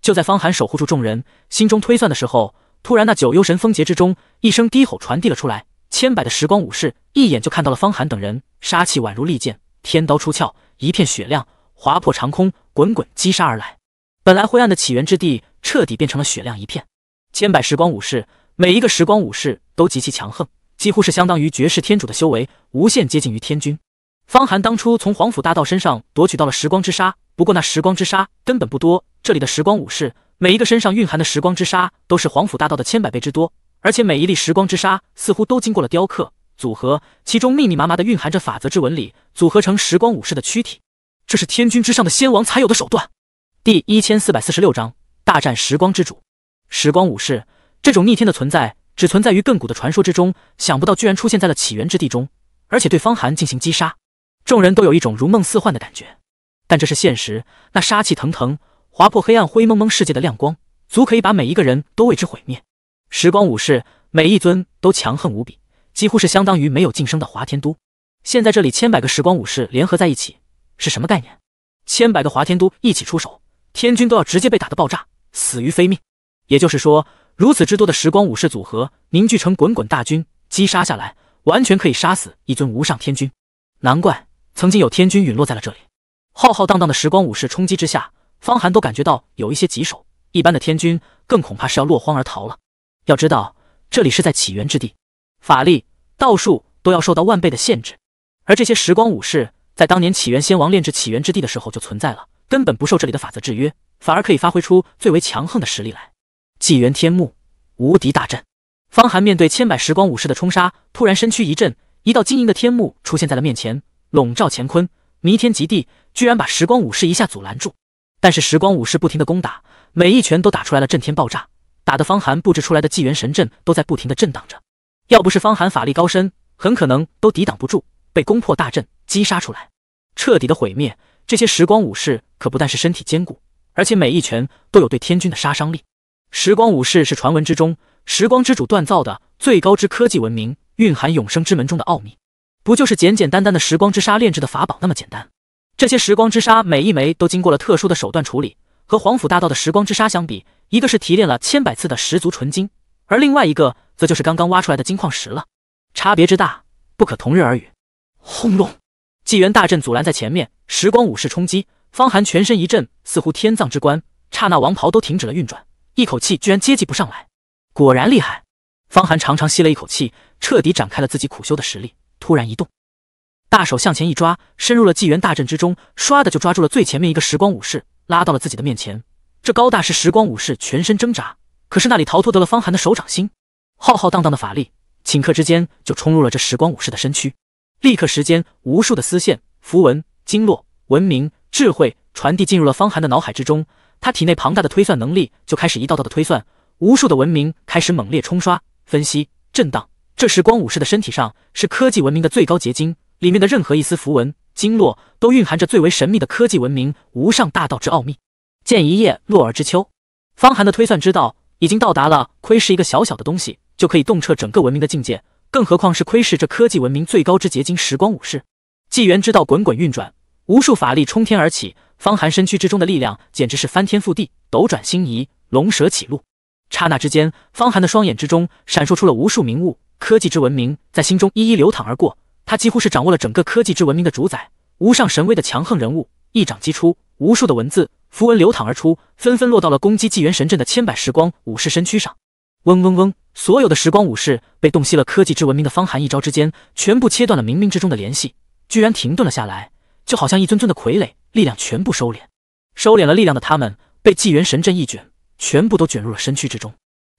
就在方寒守护住众人，心中推算的时候，突然那九幽神封劫之中，一声低吼传递了出来。千百的时光武士一眼就看到了方寒等人，杀气宛如利剑，天刀出鞘，一片血亮，划破长空，滚滚击杀而来。本来灰暗的起源之地彻底变成了血亮一片。千百时光武士，每一个时光武士都极其强横，几乎是相当于绝世天主的修为，无限接近于天君。方寒当初从皇甫大道身上夺取到了时光之沙，不过那时光之沙根本不多。这里的时光武士每一个身上蕴含的时光之沙都是皇甫大道的千百倍之多，而且每一粒时光之沙似乎都经过了雕刻组合，其中密密麻麻的蕴含着法则之纹理，组合成时光武士的躯体。这是天君之上的仙王才有的手段。第一千四百四十六章大战时光之主。时光武士这种逆天的存在，只存在于亘古的传说之中，想不到居然出现在了起源之地中，而且对方寒进行击杀。众人都有一种如梦似幻的感觉，但这是现实。那杀气腾腾、划破黑暗灰蒙蒙世界的亮光，足可以把每一个人都为之毁灭。时光武士每一尊都强横无比，几乎是相当于没有晋升的华天都。现在这里千百个时光武士联合在一起，是什么概念？千百个华天都一起出手，天君都要直接被打得爆炸，死于非命。也就是说，如此之多的时光武士组合凝聚成滚滚大军，击杀下来，完全可以杀死一尊无上天君。难怪。曾经有天君陨落在了这里，浩浩荡荡的时光武士冲击之下，方寒都感觉到有一些棘手。一般的天君更恐怕是要落荒而逃了。要知道，这里是在起源之地，法力、道术都要受到万倍的限制。而这些时光武士在当年起源仙王炼制起源之地的时候就存在了，根本不受这里的法则制约，反而可以发挥出最为强横的实力来。纪元天幕，无敌大阵。方寒面对千百时光武士的冲杀，突然身躯一震，一道晶莹的天幕出现在了面前。笼罩乾坤，弥天极地，居然把时光武士一下阻拦住。但是时光武士不停的攻打，每一拳都打出来了震天爆炸，打得方寒布置出来的纪元神阵都在不停的震荡着。要不是方寒法力高深，很可能都抵挡不住，被攻破大阵，击杀出来，彻底的毁灭。这些时光武士可不但是身体坚固，而且每一拳都有对天君的杀伤力。时光武士是传闻之中时光之主锻造的最高之科技文明，蕴含永生之门中的奥秘。不就是简简单单的时光之沙炼制的法宝那么简单？这些时光之沙每一枚都经过了特殊的手段处理，和皇甫大道的时光之沙相比，一个是提炼了千百次的十足纯金，而另外一个则就是刚刚挖出来的金矿石了，差别之大不可同日而语。轰隆！纪元大阵阻拦在前面，时光武士冲击，方寒全身一震，似乎天葬之棺刹那王袍都停止了运转，一口气居然接济不上来。果然厉害！方寒长长吸了一口气，彻底展开了自己苦修的实力。突然一动，大手向前一抓，伸入了纪元大阵之中，唰的就抓住了最前面一个时光武士，拉到了自己的面前。这高大是时光武士全身挣扎，可是那里逃脱得了方寒的手掌心？浩浩荡荡的法力，顷刻之间就冲入了这时光武士的身躯。立刻，时间无数的丝线、符文、经络、文明、智慧传递进入了方寒的脑海之中。他体内庞大的推算能力就开始一道道的推算，无数的文明开始猛烈冲刷、分析、震荡。这时，光武士的身体上是科技文明的最高结晶，里面的任何一丝符文、经络，都蕴含着最为神秘的科技文明无上大道之奥秘。见一叶落而知秋，方寒的推算之道已经到达了窥视一个小小的东西就可以洞彻整个文明的境界，更何况是窥视这科技文明最高之结晶——时光武士。纪元之道滚滚运转，无数法力冲天而起，方寒身躯之中的力量简直是翻天覆地、斗转星移、龙蛇起路。刹那之间，方寒的双眼之中闪烁出了无数明悟。科技之文明在心中一一流淌而过，他几乎是掌握了整个科技之文明的主宰，无上神威的强横人物。一掌击出，无数的文字符文流淌而出，纷纷落到了攻击纪元神阵的千百时光武士身躯上。嗡嗡嗡！所有的时光武士被洞悉了科技之文明的方寒一招之间，全部切断了冥冥之中的联系，居然停顿了下来，就好像一尊尊的傀儡，力量全部收敛。收敛了力量的他们，被纪元神阵一卷，全部都卷入了身躯之中。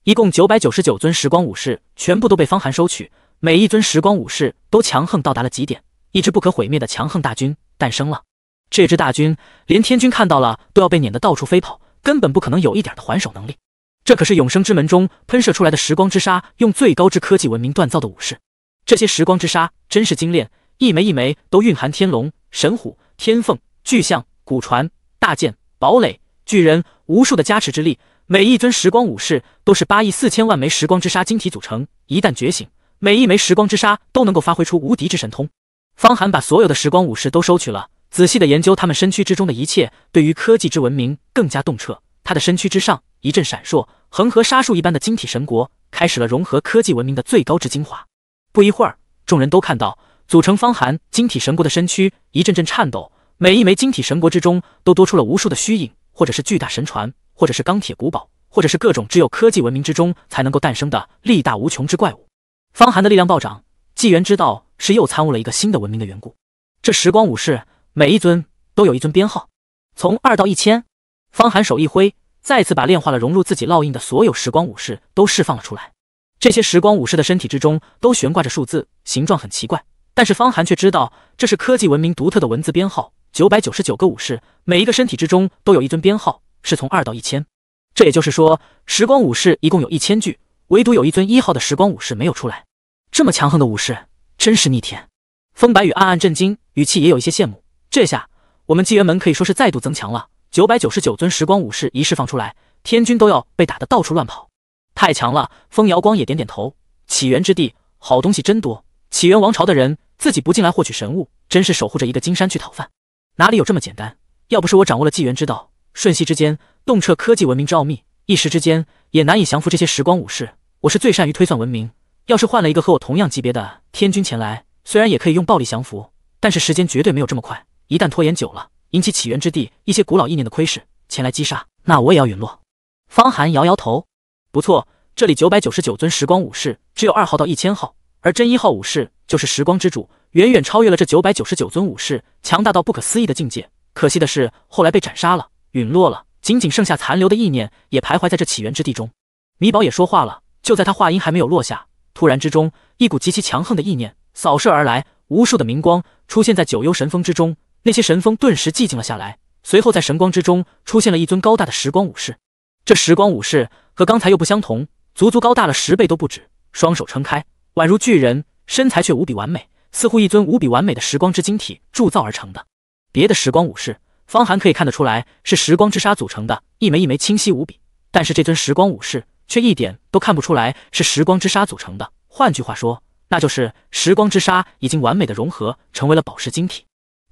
一共九百九十九尊时光武士全部都被方寒收取，每一尊时光武士都强横到达了极点，一支不可毁灭的强横大军诞生了。这支大军连天君看到了都要被撵得到处飞跑，根本不可能有一点的还手能力。这可是永生之门中喷射出来的时光之沙，用最高之科技文明锻造的武士。这些时光之沙真是精炼，一枚一枚都蕴含天龙、神虎、天凤、巨象、古船、大剑、堡垒、巨人无数的加持之力。每一尊时光武士都是八亿四千万枚时光之沙晶体组成，一旦觉醒，每一枚时光之沙都能够发挥出无敌之神通。方寒把所有的时光武士都收取了，仔细的研究他们身躯之中的一切，对于科技之文明更加洞彻。他的身躯之上一阵闪烁，恒河沙树一般的晶体神国开始了融合科技文明的最高之精华。不一会儿，众人都看到组成方寒晶体神国的身躯一阵阵颤抖，每一枚晶体神国之中都多出了无数的虚影，或者是巨大神船。或者是钢铁古堡，或者是各种只有科技文明之中才能够诞生的力大无穷之怪物。方寒的力量暴涨，纪元知道是又参悟了一个新的文明的缘故。这时光武士每一尊都有一尊编号，从二到一千。方寒手一挥，再次把炼化了融入自己烙印的所有时光武士都释放了出来。这些时光武士的身体之中都悬挂着数字，形状很奇怪，但是方寒却知道这是科技文明独特的文字编号。九百九十九个武士，每一个身体之中都有一尊编号。是从二到一千，这也就是说，时光武士一共有一千具，唯独有一尊一号的时光武士没有出来。这么强横的武士，真是逆天！风白羽暗暗震惊，语气也有一些羡慕。这下我们纪元门可以说是再度增强了。九百九十九尊时光武士一释放出来，天君都要被打得到处乱跑。太强了！风瑶光也点点头。起源之地，好东西真多。起源王朝的人自己不进来获取神物，真是守护着一个金山去讨饭。哪里有这么简单？要不是我掌握了纪元之道。瞬息之间洞彻科技文明之奥秘，一时之间也难以降服这些时光武士。我是最善于推算文明，要是换了一个和我同样级别的天君前来，虽然也可以用暴力降服，但是时间绝对没有这么快。一旦拖延久了，引起起源之地一些古老意念的窥视前来击杀，那我也要陨落。方寒摇摇头，不错，这里九百九十九尊时光武士，只有二号到一千号，而真一号武士就是时光之主，远远超越了这九百九十九尊武士，强大到不可思议的境界。可惜的是，后来被斩杀了。陨落了，仅仅剩下残留的意念，也徘徊在这起源之地中。米宝也说话了，就在他话音还没有落下，突然之中，一股极其强横的意念扫射而来，无数的明光出现在九幽神峰之中，那些神峰顿时寂静了下来。随后，在神光之中出现了一尊高大的时光武士，这时光武士和刚才又不相同，足足高大了十倍都不止，双手撑开，宛如巨人，身材却无比完美，似乎一尊无比完美的时光之晶体铸造而成的。别的时光武士。方寒可以看得出来，是时光之沙组成的一枚一枚清晰无比，但是这尊时光武士却一点都看不出来是时光之沙组成的。换句话说，那就是时光之沙已经完美的融合成为了宝石晶体。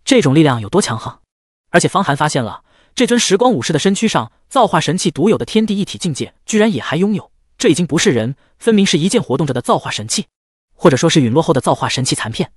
这种力量有多强横？而且方寒发现了，这尊时光武士的身躯上，造化神器独有的天地一体境界，居然也还拥有。这已经不是人，分明是一件活动着的造化神器，或者说是陨落后的造化神器残片。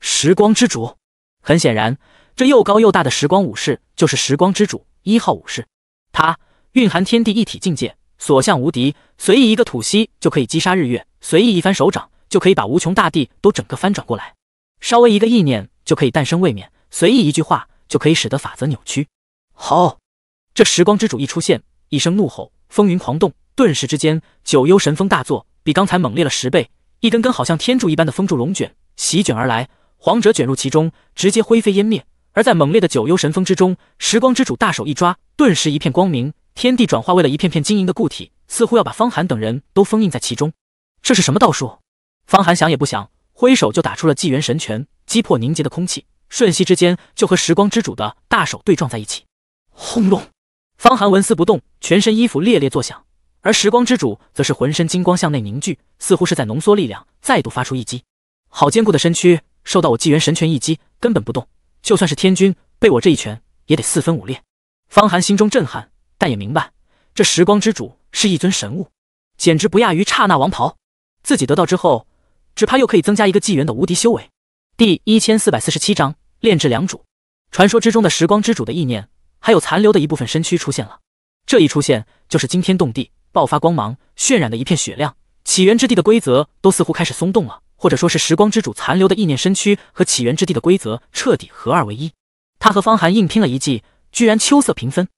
时光之主，很显然。这又高又大的时光武士就是时光之主一号武士，他蕴含天地一体境界，所向无敌，随意一个吐息就可以击杀日月，随意一翻手掌就可以把无穷大地都整个翻转过来，稍微一个意念就可以诞生位面，随意一句话就可以使得法则扭曲。好，这时光之主一出现，一声怒吼，风云狂动，顿时之间九幽神风大作，比刚才猛烈了十倍，一根根好像天柱一般的风柱龙卷席卷而来，皇者卷入其中，直接灰飞烟灭。而在猛烈的九幽神风之中，时光之主大手一抓，顿时一片光明，天地转化为了一片片晶莹的固体，似乎要把方寒等人都封印在其中。这是什么道术？方寒想也不想，挥手就打出了纪元神拳，击破凝结的空气，瞬息之间就和时光之主的大手对撞在一起。轰隆！方寒纹丝不动，全身衣服猎猎作响，而时光之主则是浑身金光向内凝聚，似乎是在浓缩力量，再度发出一击。好坚固的身躯，受到我纪元神拳一击，根本不动。就算是天君被我这一拳，也得四分五裂。方寒心中震撼，但也明白，这时光之主是一尊神物，简直不亚于刹那王袍。自己得到之后，只怕又可以增加一个纪元的无敌修为。第一千四百四十七章炼制良主。传说之中的时光之主的意念，还有残留的一部分身躯出现了。这一出现，就是惊天动地，爆发光芒，渲染的一片雪亮。起源之地的规则都似乎开始松动了。或者说，是时光之主残留的意念身躯和起源之地的规则彻底合二为一。他和方寒硬拼了一记，居然秋色平分，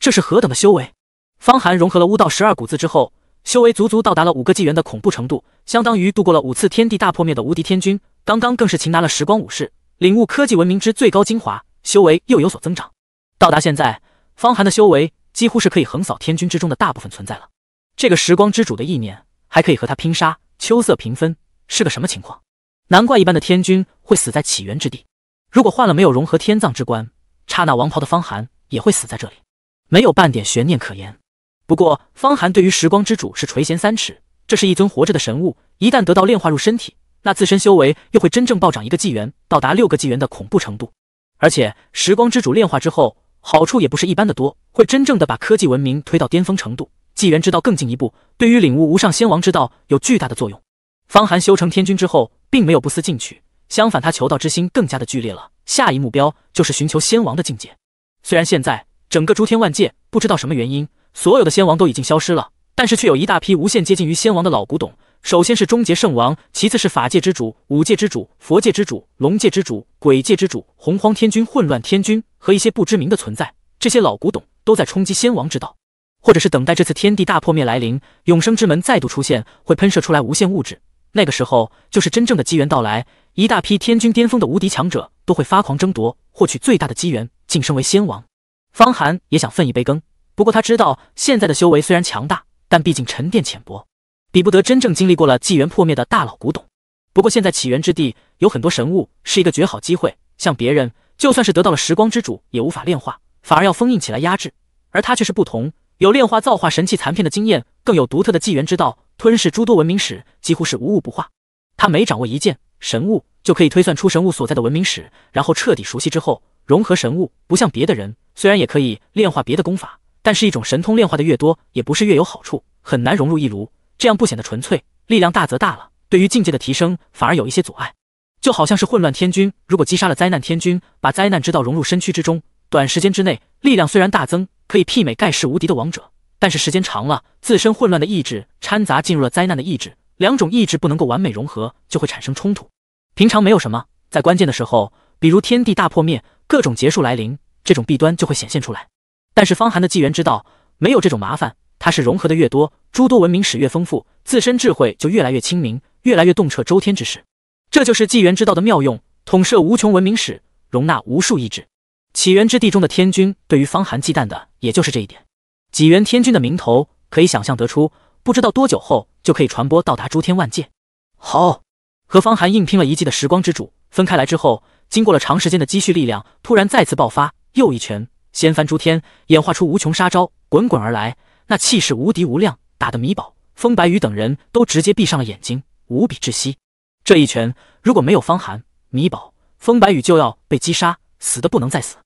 这是何等的修为！方寒融合了巫道十二古字之后，修为足足到达了五个纪元的恐怖程度，相当于度过了五次天地大破灭的无敌天君。刚刚更是擒拿了时光武士，领悟科技文明之最高精华，修为又有所增长。到达现在，方寒的修为几乎是可以横扫天君之中的大部分存在了。这个时光之主的意念还可以和他拼杀，秋色平分。是个什么情况？难怪一般的天君会死在起源之地。如果换了没有融合天葬之棺、刹那王袍的方寒，也会死在这里，没有半点悬念可言。不过方寒对于时光之主是垂涎三尺，这是一尊活着的神物，一旦得到炼化入身体，那自身修为又会真正暴涨一个纪元，到达六个纪元的恐怖程度。而且时光之主炼化之后，好处也不是一般的多，会真正的把科技文明推到巅峰程度，纪元之道更进一步，对于领悟无上仙王之道有巨大的作用。方寒修成天君之后，并没有不思进取，相反，他求道之心更加的剧烈了。下一目标就是寻求仙王的境界。虽然现在整个诸天万界不知道什么原因，所有的仙王都已经消失了，但是却有一大批无限接近于仙王的老古董。首先是终结圣王，其次是法界之主、五界之主、佛界之主、龙界之主、鬼界之主、洪荒天君、混乱天君和一些不知名的存在。这些老古董都在冲击仙王之道，或者是等待这次天地大破灭来临，永生之门再度出现，会喷射出来无限物质。那个时候，就是真正的机缘到来，一大批天君巅峰的无敌强者都会发狂争夺，获取最大的机缘，晋升为仙王。方寒也想分一杯羹，不过他知道现在的修为虽然强大，但毕竟沉淀浅薄，比不得真正经历过了纪元破灭的大佬古董。不过现在起源之地有很多神物，是一个绝好机会。像别人就算是得到了时光之主，也无法炼化，反而要封印起来压制。而他却是不同。有炼化造化神器残片的经验，更有独特的纪元之道，吞噬诸多文明史，几乎是无物不化。他每掌握一件神物，就可以推算出神物所在的文明史，然后彻底熟悉之后，融合神物。不像别的人，虽然也可以炼化别的功法，但是一种神通炼化的越多，也不是越有好处，很难融入一炉。这样不显得纯粹，力量大则大了，对于境界的提升反而有一些阻碍。就好像是混乱天君，如果击杀了灾难天君，把灾难之道融入身躯之中，短时间之内力量虽然大增。可以媲美盖世无敌的王者，但是时间长了，自身混乱的意志掺杂进入了灾难的意志，两种意志不能够完美融合，就会产生冲突。平常没有什么，在关键的时候，比如天地大破灭、各种劫数来临，这种弊端就会显现出来。但是方寒的纪元之道没有这种麻烦，他是融合的越多，诸多文明史越丰富，自身智慧就越来越清明，越来越洞彻周天之事。这就是纪元之道的妙用，统摄无穷文明史，容纳无数意志。起源之地中的天君对于方寒忌惮的也就是这一点，纪元天君的名头可以想象得出，不知道多久后就可以传播到达诸天万界。好，和方寒硬拼了一记的时光之主分开来之后，经过了长时间的积蓄力量，突然再次爆发，又一拳掀翻诸天，演化出无穷杀招，滚滚而来，那气势无敌无量，打得米宝、风白雨等人都直接闭上了眼睛，无比窒息。这一拳如果没有方寒，米宝、风白羽就要被击杀，死的不能再死。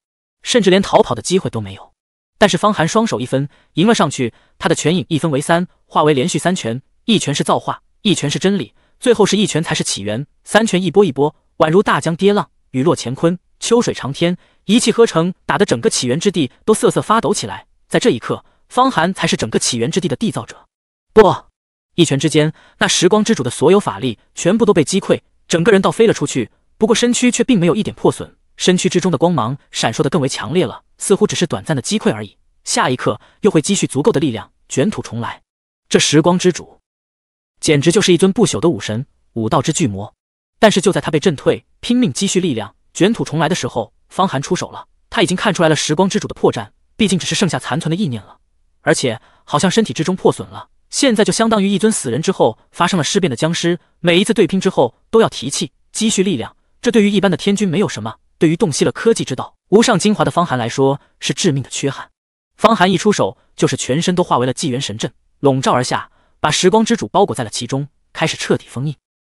甚至连逃跑的机会都没有。但是方寒双手一分，迎了上去。他的拳影一分为三，化为连续三拳：一拳是造化，一拳是真理，最后是一拳才是起源。三拳一波一波，宛如大江跌浪，雨落乾坤，秋水长天，一气呵成，打得整个起源之地都瑟瑟发抖起来。在这一刻，方寒才是整个起源之地的缔造者。不，一拳之间，那时光之主的所有法力全部都被击溃，整个人倒飞了出去。不过身躯却并没有一点破损。身躯之中的光芒闪烁的更为强烈了，似乎只是短暂的击溃而已，下一刻又会积蓄足够的力量卷土重来。这时光之主，简直就是一尊不朽的武神，武道之巨魔。但是就在他被震退，拼命积蓄力量卷土重来的时候，方寒出手了。他已经看出来了时光之主的破绽，毕竟只是剩下残存的意念了，而且好像身体之中破损了。现在就相当于一尊死人之后发生了尸变的僵尸，每一次对拼之后都要提气积蓄力量，这对于一般的天君没有什么。对于洞悉了科技之道无上精华的方寒来说，是致命的缺憾。方寒一出手，就是全身都化为了纪元神阵，笼罩而下，把时光之主包裹在了其中，开始彻底封印。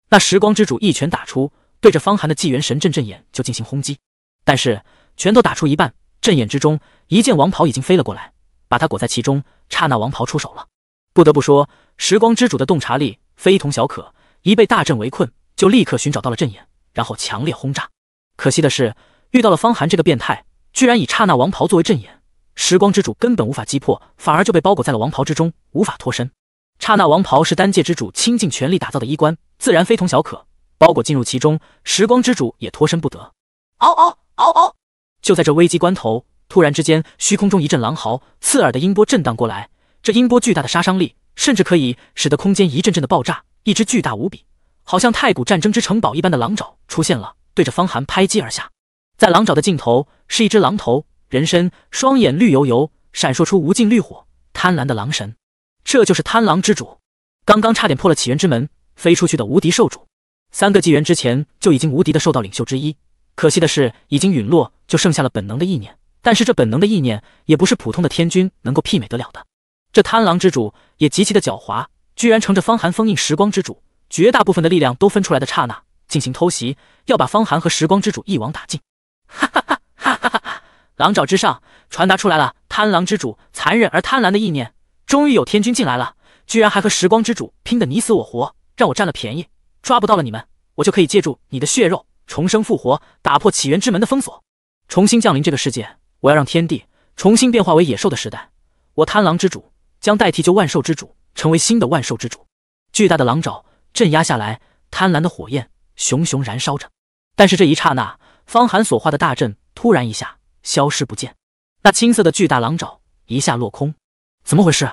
那时光之主一拳打出，对着方寒的纪元神阵阵眼就进行轰击，但是拳头打出一半，阵眼之中一件王袍已经飞了过来，把他裹在其中。刹那，王袍出手了。不得不说，时光之主的洞察力非同小可，一被大阵围困，就立刻寻找到了阵眼，然后强烈轰炸。可惜的是，遇到了方寒这个变态，居然以刹那王袍作为阵眼，时光之主根本无法击破，反而就被包裹在了王袍之中，无法脱身。刹那王袍是单界之主倾尽全力打造的衣冠，自然非同小可，包裹进入其中，时光之主也脱身不得。嗷嗷嗷嗷！就在这危机关头，突然之间，虚空中一阵狼嚎，刺耳的音波震荡过来，这音波巨大的杀伤力，甚至可以使得空间一阵阵的爆炸。一只巨大无比，好像太古战争之城堡一般的狼爪出现了。对着方寒拍击而下，在狼爪的尽头是一只狼头人身，双眼绿油油，闪烁出无尽绿火，贪婪的狼神，这就是贪狼之主。刚刚差点破了起源之门飞出去的无敌兽主，三个纪元之前就已经无敌的兽道领袖之一，可惜的是已经陨落，就剩下了本能的意念。但是这本能的意念也不是普通的天君能够媲美得了的。这贪狼之主也极其的狡猾，居然乘着方寒封印时光之主，绝大部分的力量都分出来的刹那。进行偷袭，要把方寒和时光之主一网打尽。哈哈哈！哈哈哈！狼爪之上传达出来了贪狼之主残忍而贪婪的意念。终于有天君进来了，居然还和时光之主拼得你死我活，让我占了便宜，抓不到了你们，我就可以借助你的血肉重生复活，打破起源之门的封锁，重新降临这个世界。我要让天地重新变化为野兽的时代，我贪狼之主将代替旧万兽之主，成为新的万兽之主。巨大的狼爪镇压下来，贪婪的火焰。熊熊燃烧着，但是这一刹那，方寒所化的大阵突然一下消失不见，那青色的巨大狼爪一下落空，怎么回事？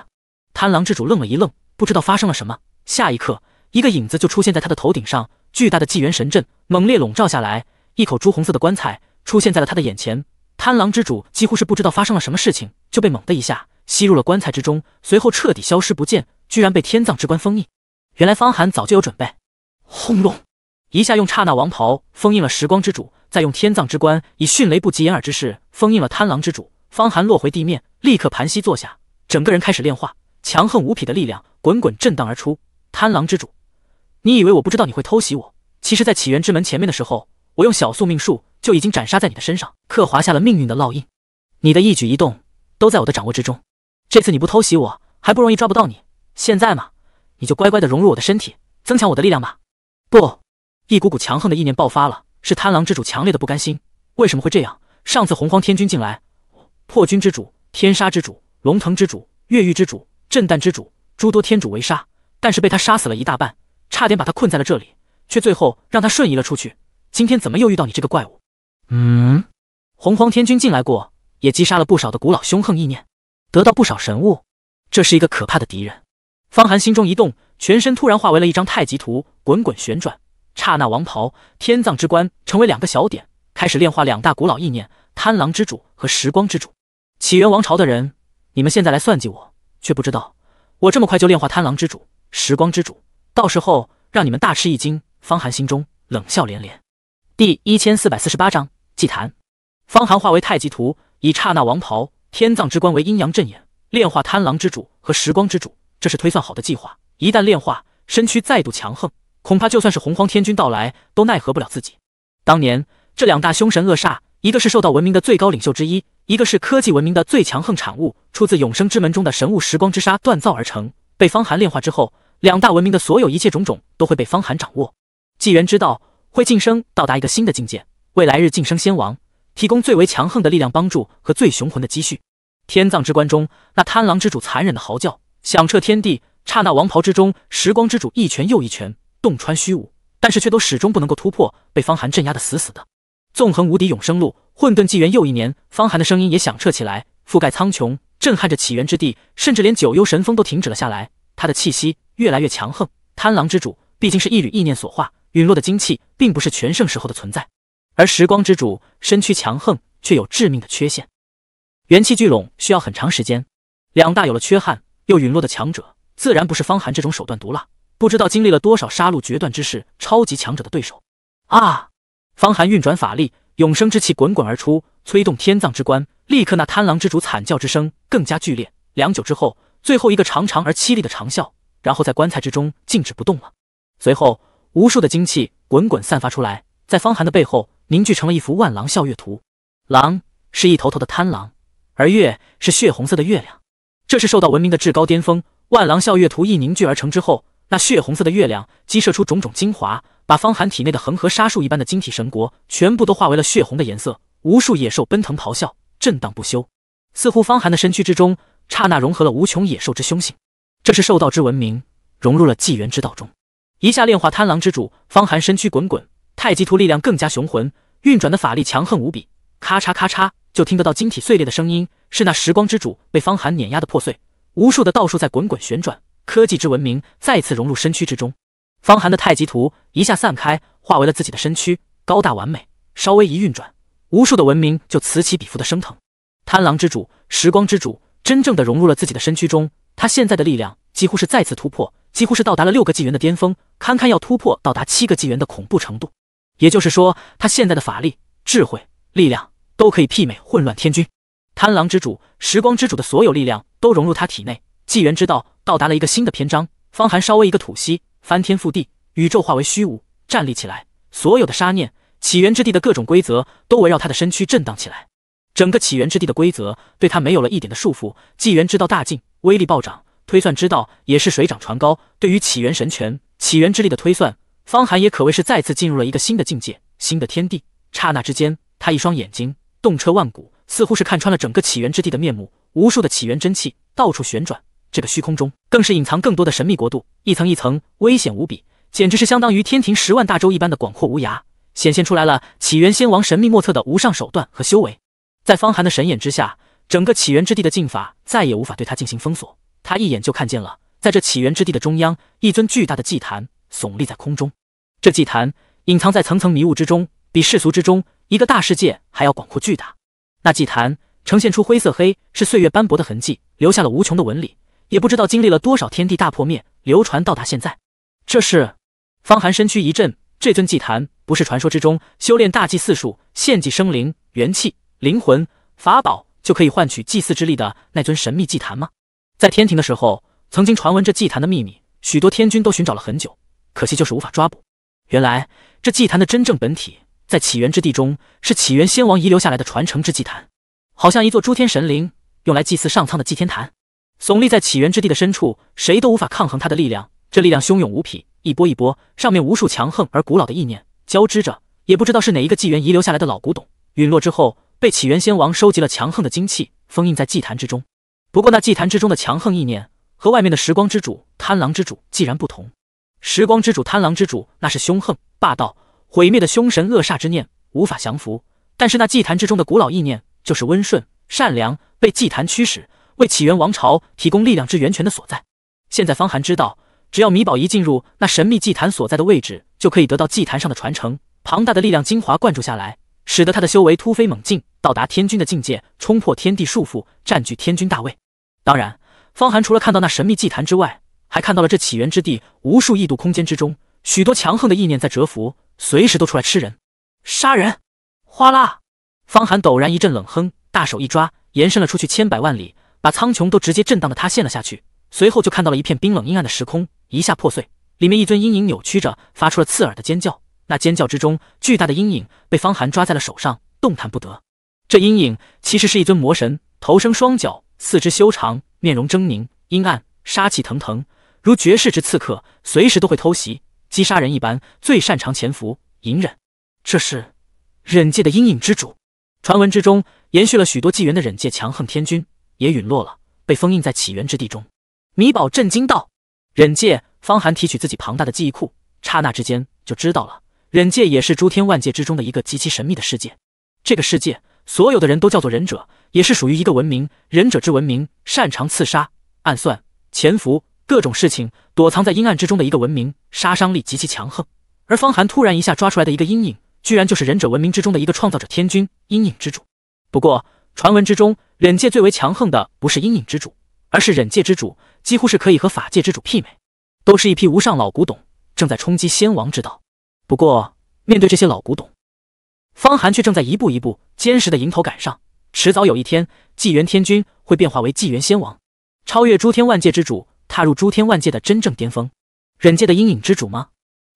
贪狼之主愣了一愣，不知道发生了什么。下一刻，一个影子就出现在他的头顶上，巨大的纪元神阵猛烈笼罩下来，一口朱红色的棺材出现在了他的眼前。贪狼之主几乎是不知道发生了什么事情，就被猛的一下吸入了棺材之中，随后彻底消失不见，居然被天葬之棺封印。原来方寒早就有准备。轰隆！一下用刹那王袍封印了时光之主，再用天葬之棺以迅雷不及掩耳之势封印了贪狼之主。方寒落回地面，立刻盘膝坐下，整个人开始炼化，强横无匹的力量滚滚震荡而出。贪狼之主，你以为我不知道你会偷袭我？其实，在起源之门前面的时候，我用小宿命术就已经斩杀在你的身上，刻划下了命运的烙印。你的一举一动都在我的掌握之中。这次你不偷袭我，还不容易抓不到你？现在嘛，你就乖乖的融入我的身体，增强我的力量吧。不。一股股强横的意念爆发了，是贪狼之主强烈的不甘心。为什么会这样？上次洪荒天君进来，破军之主、天杀之主、龙腾之主、越狱之主、震旦之主诸多天主围杀，但是被他杀死了一大半，差点把他困在了这里，却最后让他瞬移了出去。今天怎么又遇到你这个怪物？嗯，洪荒天君进来过，也击杀了不少的古老凶横意念，得到不少神物。这是一个可怕的敌人。方寒心中一动，全身突然化为了一张太极图，滚滚旋转。刹那王袍、天葬之棺成为两个小点，开始炼化两大古老意念——贪狼之主和时光之主。起源王朝的人，你们现在来算计我，却不知道我这么快就炼化贪狼之主、时光之主，到时候让你们大吃一惊。方寒心中冷笑连连。第一千四百四十八章祭坛。方寒化为太极图，以刹那王袍、天葬之棺为阴阳阵眼，炼化贪狼之主和时光之主。这是推算好的计划，一旦炼化，身躯再度强横。恐怕就算是洪荒天君到来，都奈何不了自己。当年这两大凶神恶煞，一个是受到文明的最高领袖之一，一个是科技文明的最强横产物，出自永生之门中的神物时光之沙锻造而成。被方寒炼化之后，两大文明的所有一切种种都会被方寒掌握。纪元之道会晋升到达一个新的境界，为来日晋升仙王提供最为强横的力量帮助和最雄浑的积蓄。天葬之关中，那贪狼之主残忍的嚎叫响彻天地，刹那王袍之中，时光之主一拳又一拳。洞穿虚无，但是却都始终不能够突破，被方寒镇压的死死的。纵横无敌永生路，混沌纪元又一年。方寒的声音也响彻起来，覆盖苍穹，震撼着起源之地，甚至连九幽神风都停止了下来。他的气息越来越强横。贪狼之主毕竟是一缕意念所化，陨落的精气并不是全盛时候的存在。而时光之主身躯强横，却有致命的缺陷。元气聚拢需要很长时间。两大有了缺憾又陨落的强者，自然不是方寒这种手段毒辣。不知道经历了多少杀戮决断之事，超级强者的对手啊！方寒运转法力，永生之气滚滚而出，催动天葬之棺，立刻那贪狼之主惨叫之声更加剧烈。良久之后，最后一个长长而凄厉的长啸，然后在棺材之中静止不动了。随后，无数的精气滚滚散发出来，在方寒的背后凝聚成了一幅万狼啸月图。狼是一头头的贪狼，而月是血红色的月亮。这是受到文明的至高巅峰，万狼啸月图一凝聚而成之后。那血红色的月亮激射出种种精华，把方寒体内的恒河沙数一般的晶体神国全部都化为了血红的颜色。无数野兽奔腾咆哮，震荡不休，似乎方寒的身躯之中刹那融合了无穷野兽之凶性。这是兽道之文明融入了纪元之道中，一下炼化贪狼之主。方寒身躯滚滚，太极图力量更加雄浑，运转的法力强横无比。咔嚓咔嚓，就听得到晶体碎裂的声音，是那时光之主被方寒碾压的破碎。无数的道术在滚滚旋转。科技之文明再次融入身躯之中，方寒的太极图一下散开，化为了自己的身躯，高大完美。稍微一运转，无数的文明就此起彼伏的升腾。贪狼之主、时光之主真正的融入了自己的身躯中，他现在的力量几乎是再次突破，几乎是到达了六个纪元的巅峰，堪堪要突破到达七个纪元的恐怖程度。也就是说，他现在的法力、智慧、力量都可以媲美混乱天君。贪狼之主、时光之主的所有力量都融入他体内。纪元之道到达了一个新的篇章。方寒稍微一个吐息，翻天覆地，宇宙化为虚无，站立起来。所有的杀念，起源之地的各种规则，都围绕他的身躯震荡起来。整个起源之地的规则对他没有了一点的束缚。纪元之道大进，威力暴涨，推算之道也是水涨船高。对于起源神权、起源之力的推算，方寒也可谓是再次进入了一个新的境界、新的天地。刹那之间，他一双眼睛动彻万古，似乎是看穿了整个起源之地的面目。无数的起源真气到处旋转。这个虚空中更是隐藏更多的神秘国度，一层一层，危险无比，简直是相当于天庭十万大洲一般的广阔无涯，显现出来了起源仙王神秘莫测的无上手段和修为。在方寒的神眼之下，整个起源之地的禁法再也无法对他进行封锁，他一眼就看见了，在这起源之地的中央，一尊巨大的祭坛耸立在空中。这祭坛隐藏在层层迷雾之中，比世俗之中一个大世界还要广阔巨大。那祭坛呈现出灰色黑，是岁月斑驳的痕迹，留下了无穷的纹理。也不知道经历了多少天地大破灭，流传到达现在。这是方寒身躯一震，这尊祭坛不是传说之中修炼大祭祀术，献祭生灵、元气、灵魂、法宝就可以换取祭祀之力的那尊神秘祭坛吗？在天庭的时候，曾经传闻这祭坛的秘密，许多天君都寻找了很久，可惜就是无法抓捕。原来这祭坛的真正本体在起源之地中，是起源先王遗留下来的传承之祭坛，好像一座诸天神灵用来祭祀上苍的祭天坛。耸立在起源之地的深处，谁都无法抗衡他的力量。这力量汹涌无匹，一波一波，上面无数强横而古老的意念交织着，也不知道是哪一个纪元遗留下来的老古董。陨落之后，被起源仙王收集了强横的精气，封印在祭坛之中。不过那祭坛之中的强横意念和外面的时光之主、贪狼之主既然不同，时光之主、贪狼之主那是凶横霸道、毁灭的凶神恶煞之念，无法降服。但是那祭坛之中的古老意念就是温顺善良，被祭坛驱使。为起源王朝提供力量之源泉的所在。现在方寒知道，只要米宝一进入那神秘祭坛所在的位置，就可以得到祭坛上的传承，庞大的力量精华灌注下来，使得他的修为突飞猛进，到达天君的境界，冲破天地束缚，占据天君大位。当然，方寒除了看到那神秘祭坛之外，还看到了这起源之地无数异度空间之中，许多强横的意念在蛰伏，随时都出来吃人、杀人。哗啦！方寒陡然一阵冷哼，大手一抓，延伸了出去千百万里。把苍穹都直接震荡的塌陷了下去，随后就看到了一片冰冷阴暗的时空，一下破碎，里面一尊阴影扭曲着发出了刺耳的尖叫，那尖叫之中，巨大的阴影被方寒抓在了手上，动弹不得。这阴影其实是一尊魔神，头生双脚，四肢修长，面容狰狞阴暗，杀气腾腾，如绝世之刺客，随时都会偷袭击杀人一般，最擅长潜伏隐忍。这是忍界的阴影之主，传闻之中延续了许多纪元的忍界强横天君。也陨落了，被封印在起源之地中。米宝震惊道：“忍界，方寒提取自己庞大的记忆库，刹那之间就知道了。忍界也是诸天万界之中的一个极其神秘的世界。这个世界所有的人都叫做忍者，也是属于一个文明。忍者之文明擅长刺杀、暗算、潜伏各种事情，躲藏在阴暗之中的一个文明，杀伤力极其强横。而方寒突然一下抓出来的一个阴影，居然就是忍者文明之中的一个创造者天君，阴影之主。不过传闻之中……”忍界最为强横的不是阴影之主，而是忍界之主，几乎是可以和法界之主媲美，都是一批无上老古董，正在冲击仙王之道。不过，面对这些老古董，方寒却正在一步一步坚实的迎头赶上，迟早有一天，纪元天君会变化为纪元仙王，超越诸天万界之主，踏入诸天万界的真正巅峰。忍界的阴影之主吗？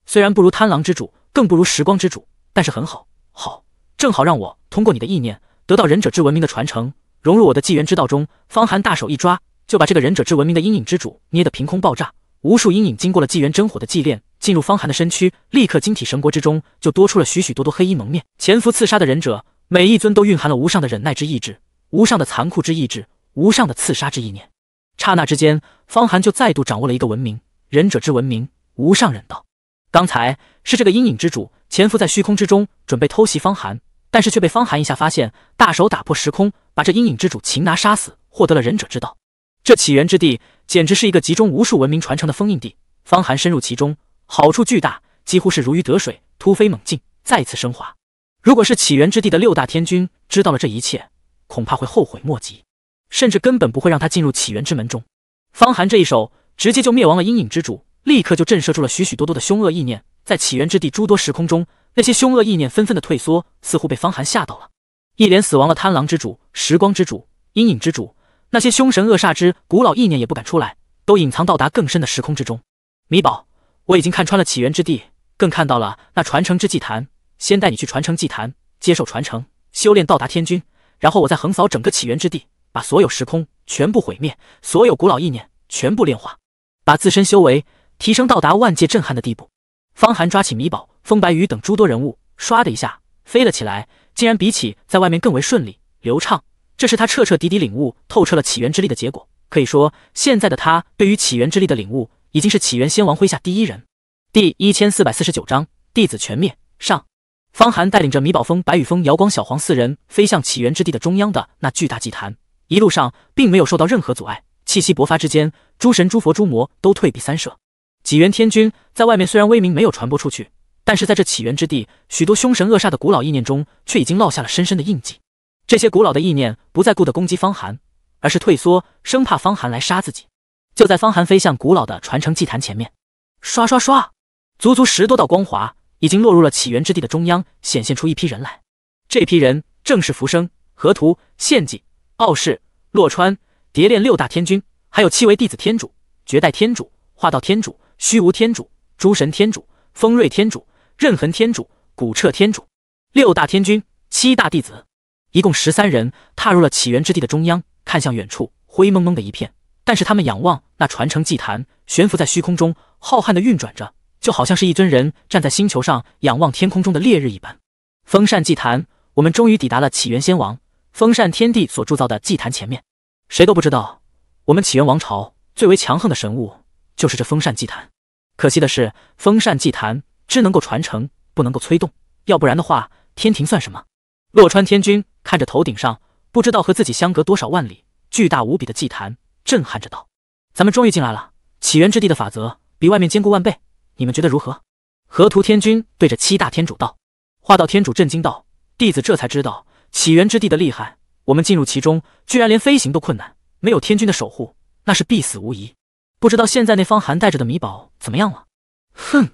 虽然不如贪狼之主，更不如时光之主，但是很好，好，正好让我通过你的意念，得到忍者之文明的传承。融入我的纪元之道中，方寒大手一抓，就把这个忍者之文明的阴影之主捏得凭空爆炸。无数阴影经过了纪元真火的祭炼，进入方寒的身躯，立刻晶体神国之中就多出了许许多多黑衣蒙面潜伏刺杀的忍者，每一尊都蕴含了无上的忍耐之意志，无上的残酷之意志，无上的刺杀之意念。刹那之间，方寒就再度掌握了一个文明——忍者之文明，无上忍道。刚才是这个阴影之主潜伏在虚空之中，准备偷袭方寒。但是却被方寒一下发现，大手打破时空，把这阴影之主擒拿杀死，获得了忍者之道。这起源之地简直是一个集中无数文明传承的封印地，方寒深入其中，好处巨大，几乎是如鱼得水，突飞猛进，再次升华。如果是起源之地的六大天君知道了这一切，恐怕会后悔莫及，甚至根本不会让他进入起源之门中。方寒这一手，直接就灭亡了阴影之主。立刻就震慑住了许许多多的凶恶意念，在起源之地诸多时空中，那些凶恶意念纷纷的退缩，似乎被方寒吓到了。一连死亡了贪狼之主、时光之主、阴影之主，那些凶神恶煞之古老意念也不敢出来，都隐藏到达更深的时空之中。米宝，我已经看穿了起源之地，更看到了那传承之祭坛。先带你去传承祭坛，接受传承，修炼到达天君，然后我再横扫整个起源之地，把所有时空全部毁灭，所有古老意念全部炼化，把自身修为。提升到达万界震撼的地步，方寒抓起米宝、风白羽等诸多人物，唰的一下飞了起来，竟然比起在外面更为顺利流畅。这是他彻彻底底领悟透彻了起源之力的结果。可以说，现在的他对于起源之力的领悟，已经是起源仙王麾下第一人。第一千四百四十九章弟子全灭。上方寒带领着米宝、风白羽风瑶光、小黄四人飞向起源之地的中央的那巨大祭坛，一路上并没有受到任何阻碍，气息勃发之间，诸神、诸佛、诸魔都退避三舍。纪元天君在外面虽然威名没有传播出去，但是在这起源之地，许多凶神恶煞的古老意念中却已经烙下了深深的印记。这些古老的意念不再顾得攻击方寒，而是退缩，生怕方寒来杀自己。就在方寒飞向古老的传承祭坛前面，刷刷刷，足足十多道光华已经落入了起源之地的中央，显现出一批人来。这批人正是浮生、河图、献祭、傲世、洛川、蝶恋六大天君，还有七位弟子天主、绝代天主。化道天主、虚无天主、诸神天主、丰锐天主、刃痕天主、古彻天主，六大天君、七大弟子，一共十三人踏入了起源之地的中央，看向远处灰蒙蒙的一片。但是他们仰望那传承祭坛，悬浮在虚空中，浩瀚的运转着，就好像是一尊人站在星球上仰望天空中的烈日一般。风扇祭坛，我们终于抵达了起源仙王风扇天地所铸造的祭坛前面。谁都不知道，我们起源王朝最为强横的神物。就是这风扇祭坛，可惜的是，风扇祭坛只能够传承，不能够催动。要不然的话，天庭算什么？洛川天君看着头顶上不知道和自己相隔多少万里、巨大无比的祭坛，震撼着道：“咱们终于进来了，起源之地的法则比外面坚固万倍，你们觉得如何？”河图天君对着七大天主道。化道天主震惊道：“弟子这才知道起源之地的厉害，我们进入其中，居然连飞行都困难，没有天君的守护，那是必死无疑。”不知道现在那方寒带着的米宝怎么样了？哼，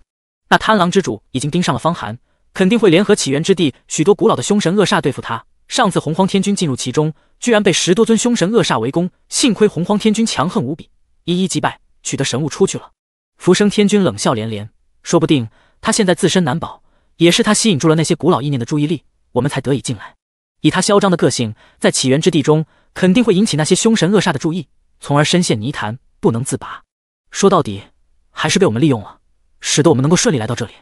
那贪狼之主已经盯上了方寒，肯定会联合起源之地许多古老的凶神恶煞对付他。上次洪荒天君进入其中，居然被十多尊凶神恶煞围攻，幸亏洪荒天君强横无比，一一击败，取得神物出去了。浮生天君冷笑连连，说不定他现在自身难保，也是他吸引住了那些古老意念的注意力，我们才得以进来。以他嚣张的个性，在起源之地中肯定会引起那些凶神恶煞的注意，从而深陷泥潭。不能自拔，说到底还是被我们利用了，使得我们能够顺利来到这里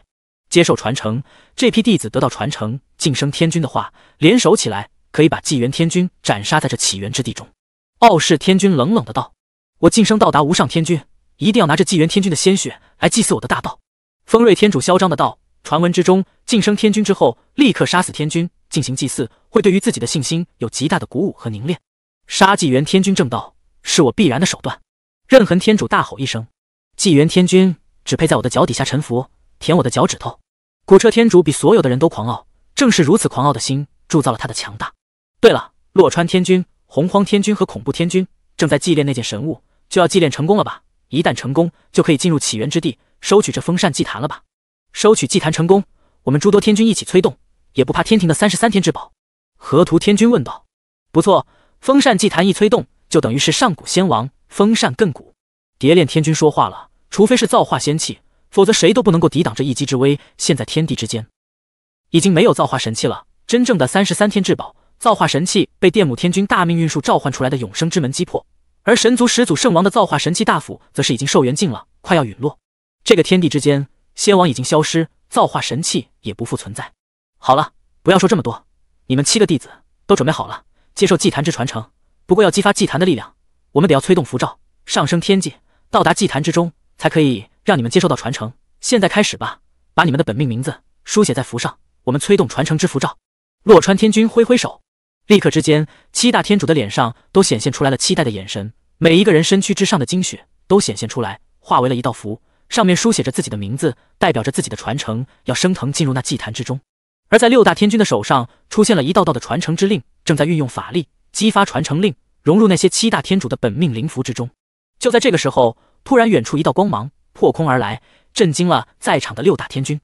接受传承。这批弟子得到传承，晋升天君的话，联手起来可以把纪元天君斩杀在这起源之地中。傲世天君冷冷的道：“我晋升到达无上天君，一定要拿着纪元天君的鲜血来祭祀我的大道。”丰瑞天主嚣张的道：“传闻之中，晋升天君之后立刻杀死天君进行祭祀，会对于自己的信心有极大的鼓舞和凝练。杀纪元天君正道是我必然的手段。”任恒天主大吼一声：“纪元天君只配在我的脚底下臣服，舔我的脚趾头！”古彻天主比所有的人都狂傲，正是如此狂傲的心铸造了他的强大。对了，洛川天君、洪荒天君和恐怖天君正在祭炼那件神物，就要祭炼成功了吧？一旦成功，就可以进入起源之地，收取这风扇祭坛了吧？收取祭坛成功，我们诸多天君一起催动，也不怕天庭的三十三天之宝。河图天君问道：“不错，风扇祭坛一催动，就等于是上古仙王。”风扇亘古，蝶恋天君说话了：，除非是造化仙器，否则谁都不能够抵挡这一击之威。现在天地之间已经没有造化神器了，真正的三十三天至宝造化神器被电母天君大命运术召唤出来的永生之门击破，而神族始祖圣王的造化神器大斧则是已经寿元尽了，快要陨落。这个天地之间，仙王已经消失，造化神器也不复存在。好了，不要说这么多，你们七个弟子都准备好了，接受祭坛之传承。不过要激发祭坛的力量。我们得要催动符咒上升天界，到达祭坛之中，才可以让你们接受到传承。现在开始吧，把你们的本命名字书写在符上。我们催动传承之符咒。洛川天君挥挥手，立刻之间，七大天主的脸上都显现出来了期待的眼神。每一个人身躯之上的精血都显现出来，化为了一道符，上面书写着自己的名字，代表着自己的传承要升腾进入那祭坛之中。而在六大天君的手上出现了一道道的传承之令，正在运用法力激发传承令。融入那些七大天主的本命灵符之中。就在这个时候，突然远处一道光芒破空而来，震惊了在场的六大天君。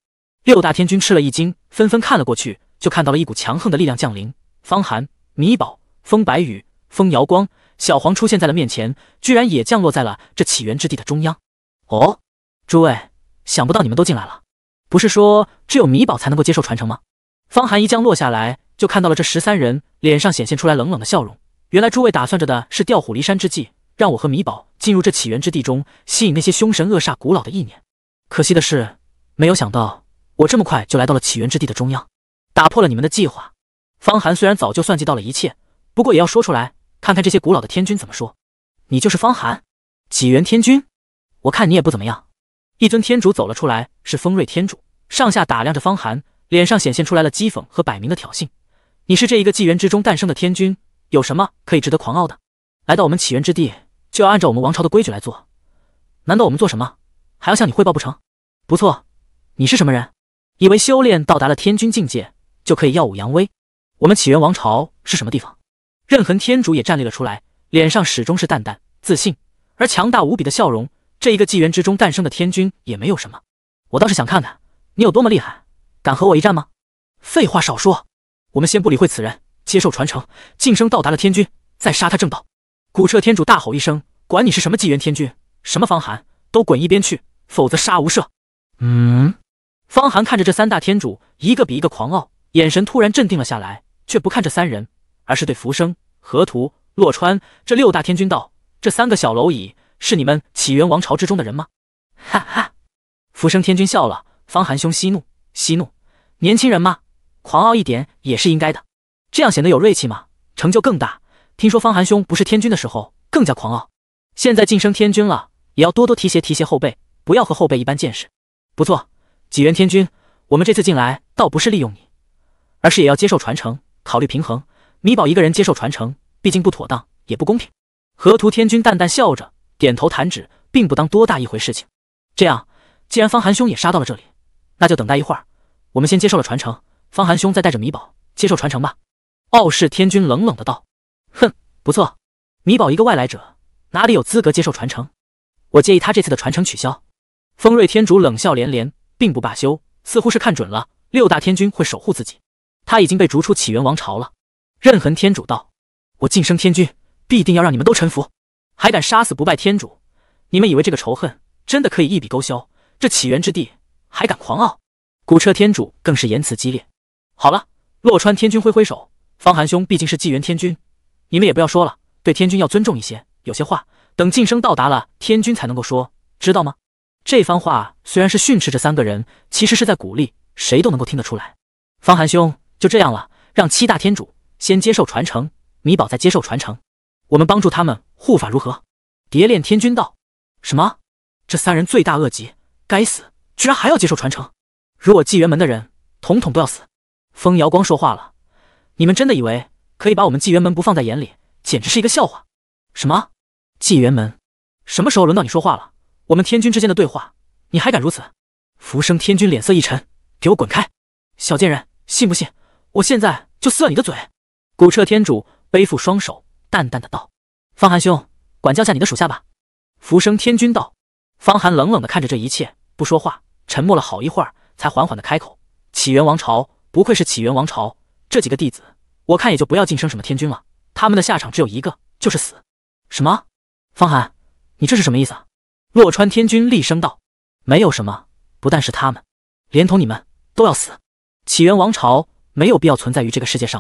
六大天君吃了一惊，纷纷看了过去，就看到了一股强横的力量降临。方寒、米宝、风白雨、风瑶光、小黄出现在了面前，居然也降落在了这起源之地的中央。哦，诸位，想不到你们都进来了。不是说只有米宝才能够接受传承吗？方寒一降落下来，就看到了这十三人脸上显现出来冷冷的笑容。原来诸位打算着的是调虎离山之计，让我和米宝进入这起源之地中，吸引那些凶神恶煞、古老的意念。可惜的是，没有想到我这么快就来到了起源之地的中央，打破了你们的计划。方寒虽然早就算计到了一切，不过也要说出来，看看这些古老的天君怎么说。你就是方寒，纪元天君？我看你也不怎么样。一尊天主走了出来，是丰瑞天主，上下打量着方寒，脸上显现出来了讥讽和摆明的挑衅。你是这一个纪元之中诞生的天君。有什么可以值得狂傲的？来到我们起源之地，就要按照我们王朝的规矩来做。难道我们做什么还要向你汇报不成？不错，你是什么人？以为修炼到达了天君境界就可以耀武扬威？我们起源王朝是什么地方？任恒天主也站立了出来，脸上始终是淡淡自信而强大无比的笑容。这一个纪元之中诞生的天君也没有什么。我倒是想看看你有多么厉害，敢和我一战吗？废话少说，我们先不理会此人。接受传承，晋升到达了天君，再杀他正道。古彻天主大吼一声：“管你是什么纪元天君，什么方寒，都滚一边去，否则杀无赦！”嗯。方寒看着这三大天主，一个比一个狂傲，眼神突然镇定了下来，却不看这三人，而是对浮生、河图、洛川这六大天君道：“这三个小蝼蚁，是你们起源王朝之中的人吗？”哈哈。浮生天君笑了：“方寒兄，息怒，息怒，年轻人嘛，狂傲一点也是应该的。”这样显得有锐气吗？成就更大。听说方寒兄不是天君的时候更加狂傲，现在晋升天君了，也要多多提携提携后辈，不要和后辈一般见识。不错，纪元天君，我们这次进来倒不是利用你，而是也要接受传承，考虑平衡。米宝一个人接受传承，毕竟不妥当，也不公平。河图天君淡淡笑着，点头弹指，并不当多大一回事情。这样，既然方寒兄也杀到了这里，那就等待一会儿，我们先接受了传承，方寒兄再带着米宝接受传承吧。傲世天君冷冷的道：“哼，不错，米宝一个外来者，哪里有资格接受传承？我建议他这次的传承取消。”风瑞天主冷笑连连，并不罢休，似乎是看准了六大天君会守护自己，他已经被逐出起源王朝了。任恒天主道：“我晋升天君，必定要让你们都臣服，还敢杀死不败天主，你们以为这个仇恨真的可以一笔勾销？这起源之地还敢狂傲？”古彻天主更是言辞激烈。好了，洛川天君挥挥手。方寒兄毕竟是纪元天君，你们也不要说了，对天君要尊重一些。有些话等晋升到达了天君才能够说，知道吗？这番话虽然是训斥这三个人，其实是在鼓励，谁都能够听得出来。方寒兄就这样了，让七大天主先接受传承，米宝再接受传承，我们帮助他们护法，如何？蝶恋天君道：“什么？这三人罪大恶极，该死！居然还要接受传承？如我纪元门的人，统统都要死！”风瑶光说话了。你们真的以为可以把我们纪元门不放在眼里？简直是一个笑话！什么？纪元门？什么时候轮到你说话了？我们天君之间的对话，你还敢如此？浮生天君脸色一沉，给我滚开！小贱人，信不信我现在就撕了你的嘴？古彻天主背负双手，淡淡的道：“方寒兄，管教下你的属下吧。”浮生天君道：“方寒，冷冷的看着这一切，不说话，沉默了好一会儿，才缓缓的开口：‘起源王朝，不愧是起源王朝。’”这几个弟子，我看也就不要晋升什么天君了，他们的下场只有一个，就是死。什么？方寒，你这是什么意思？洛川天君厉声道：“没有什么，不但是他们，连同你们都要死。起源王朝没有必要存在于这个世界上。”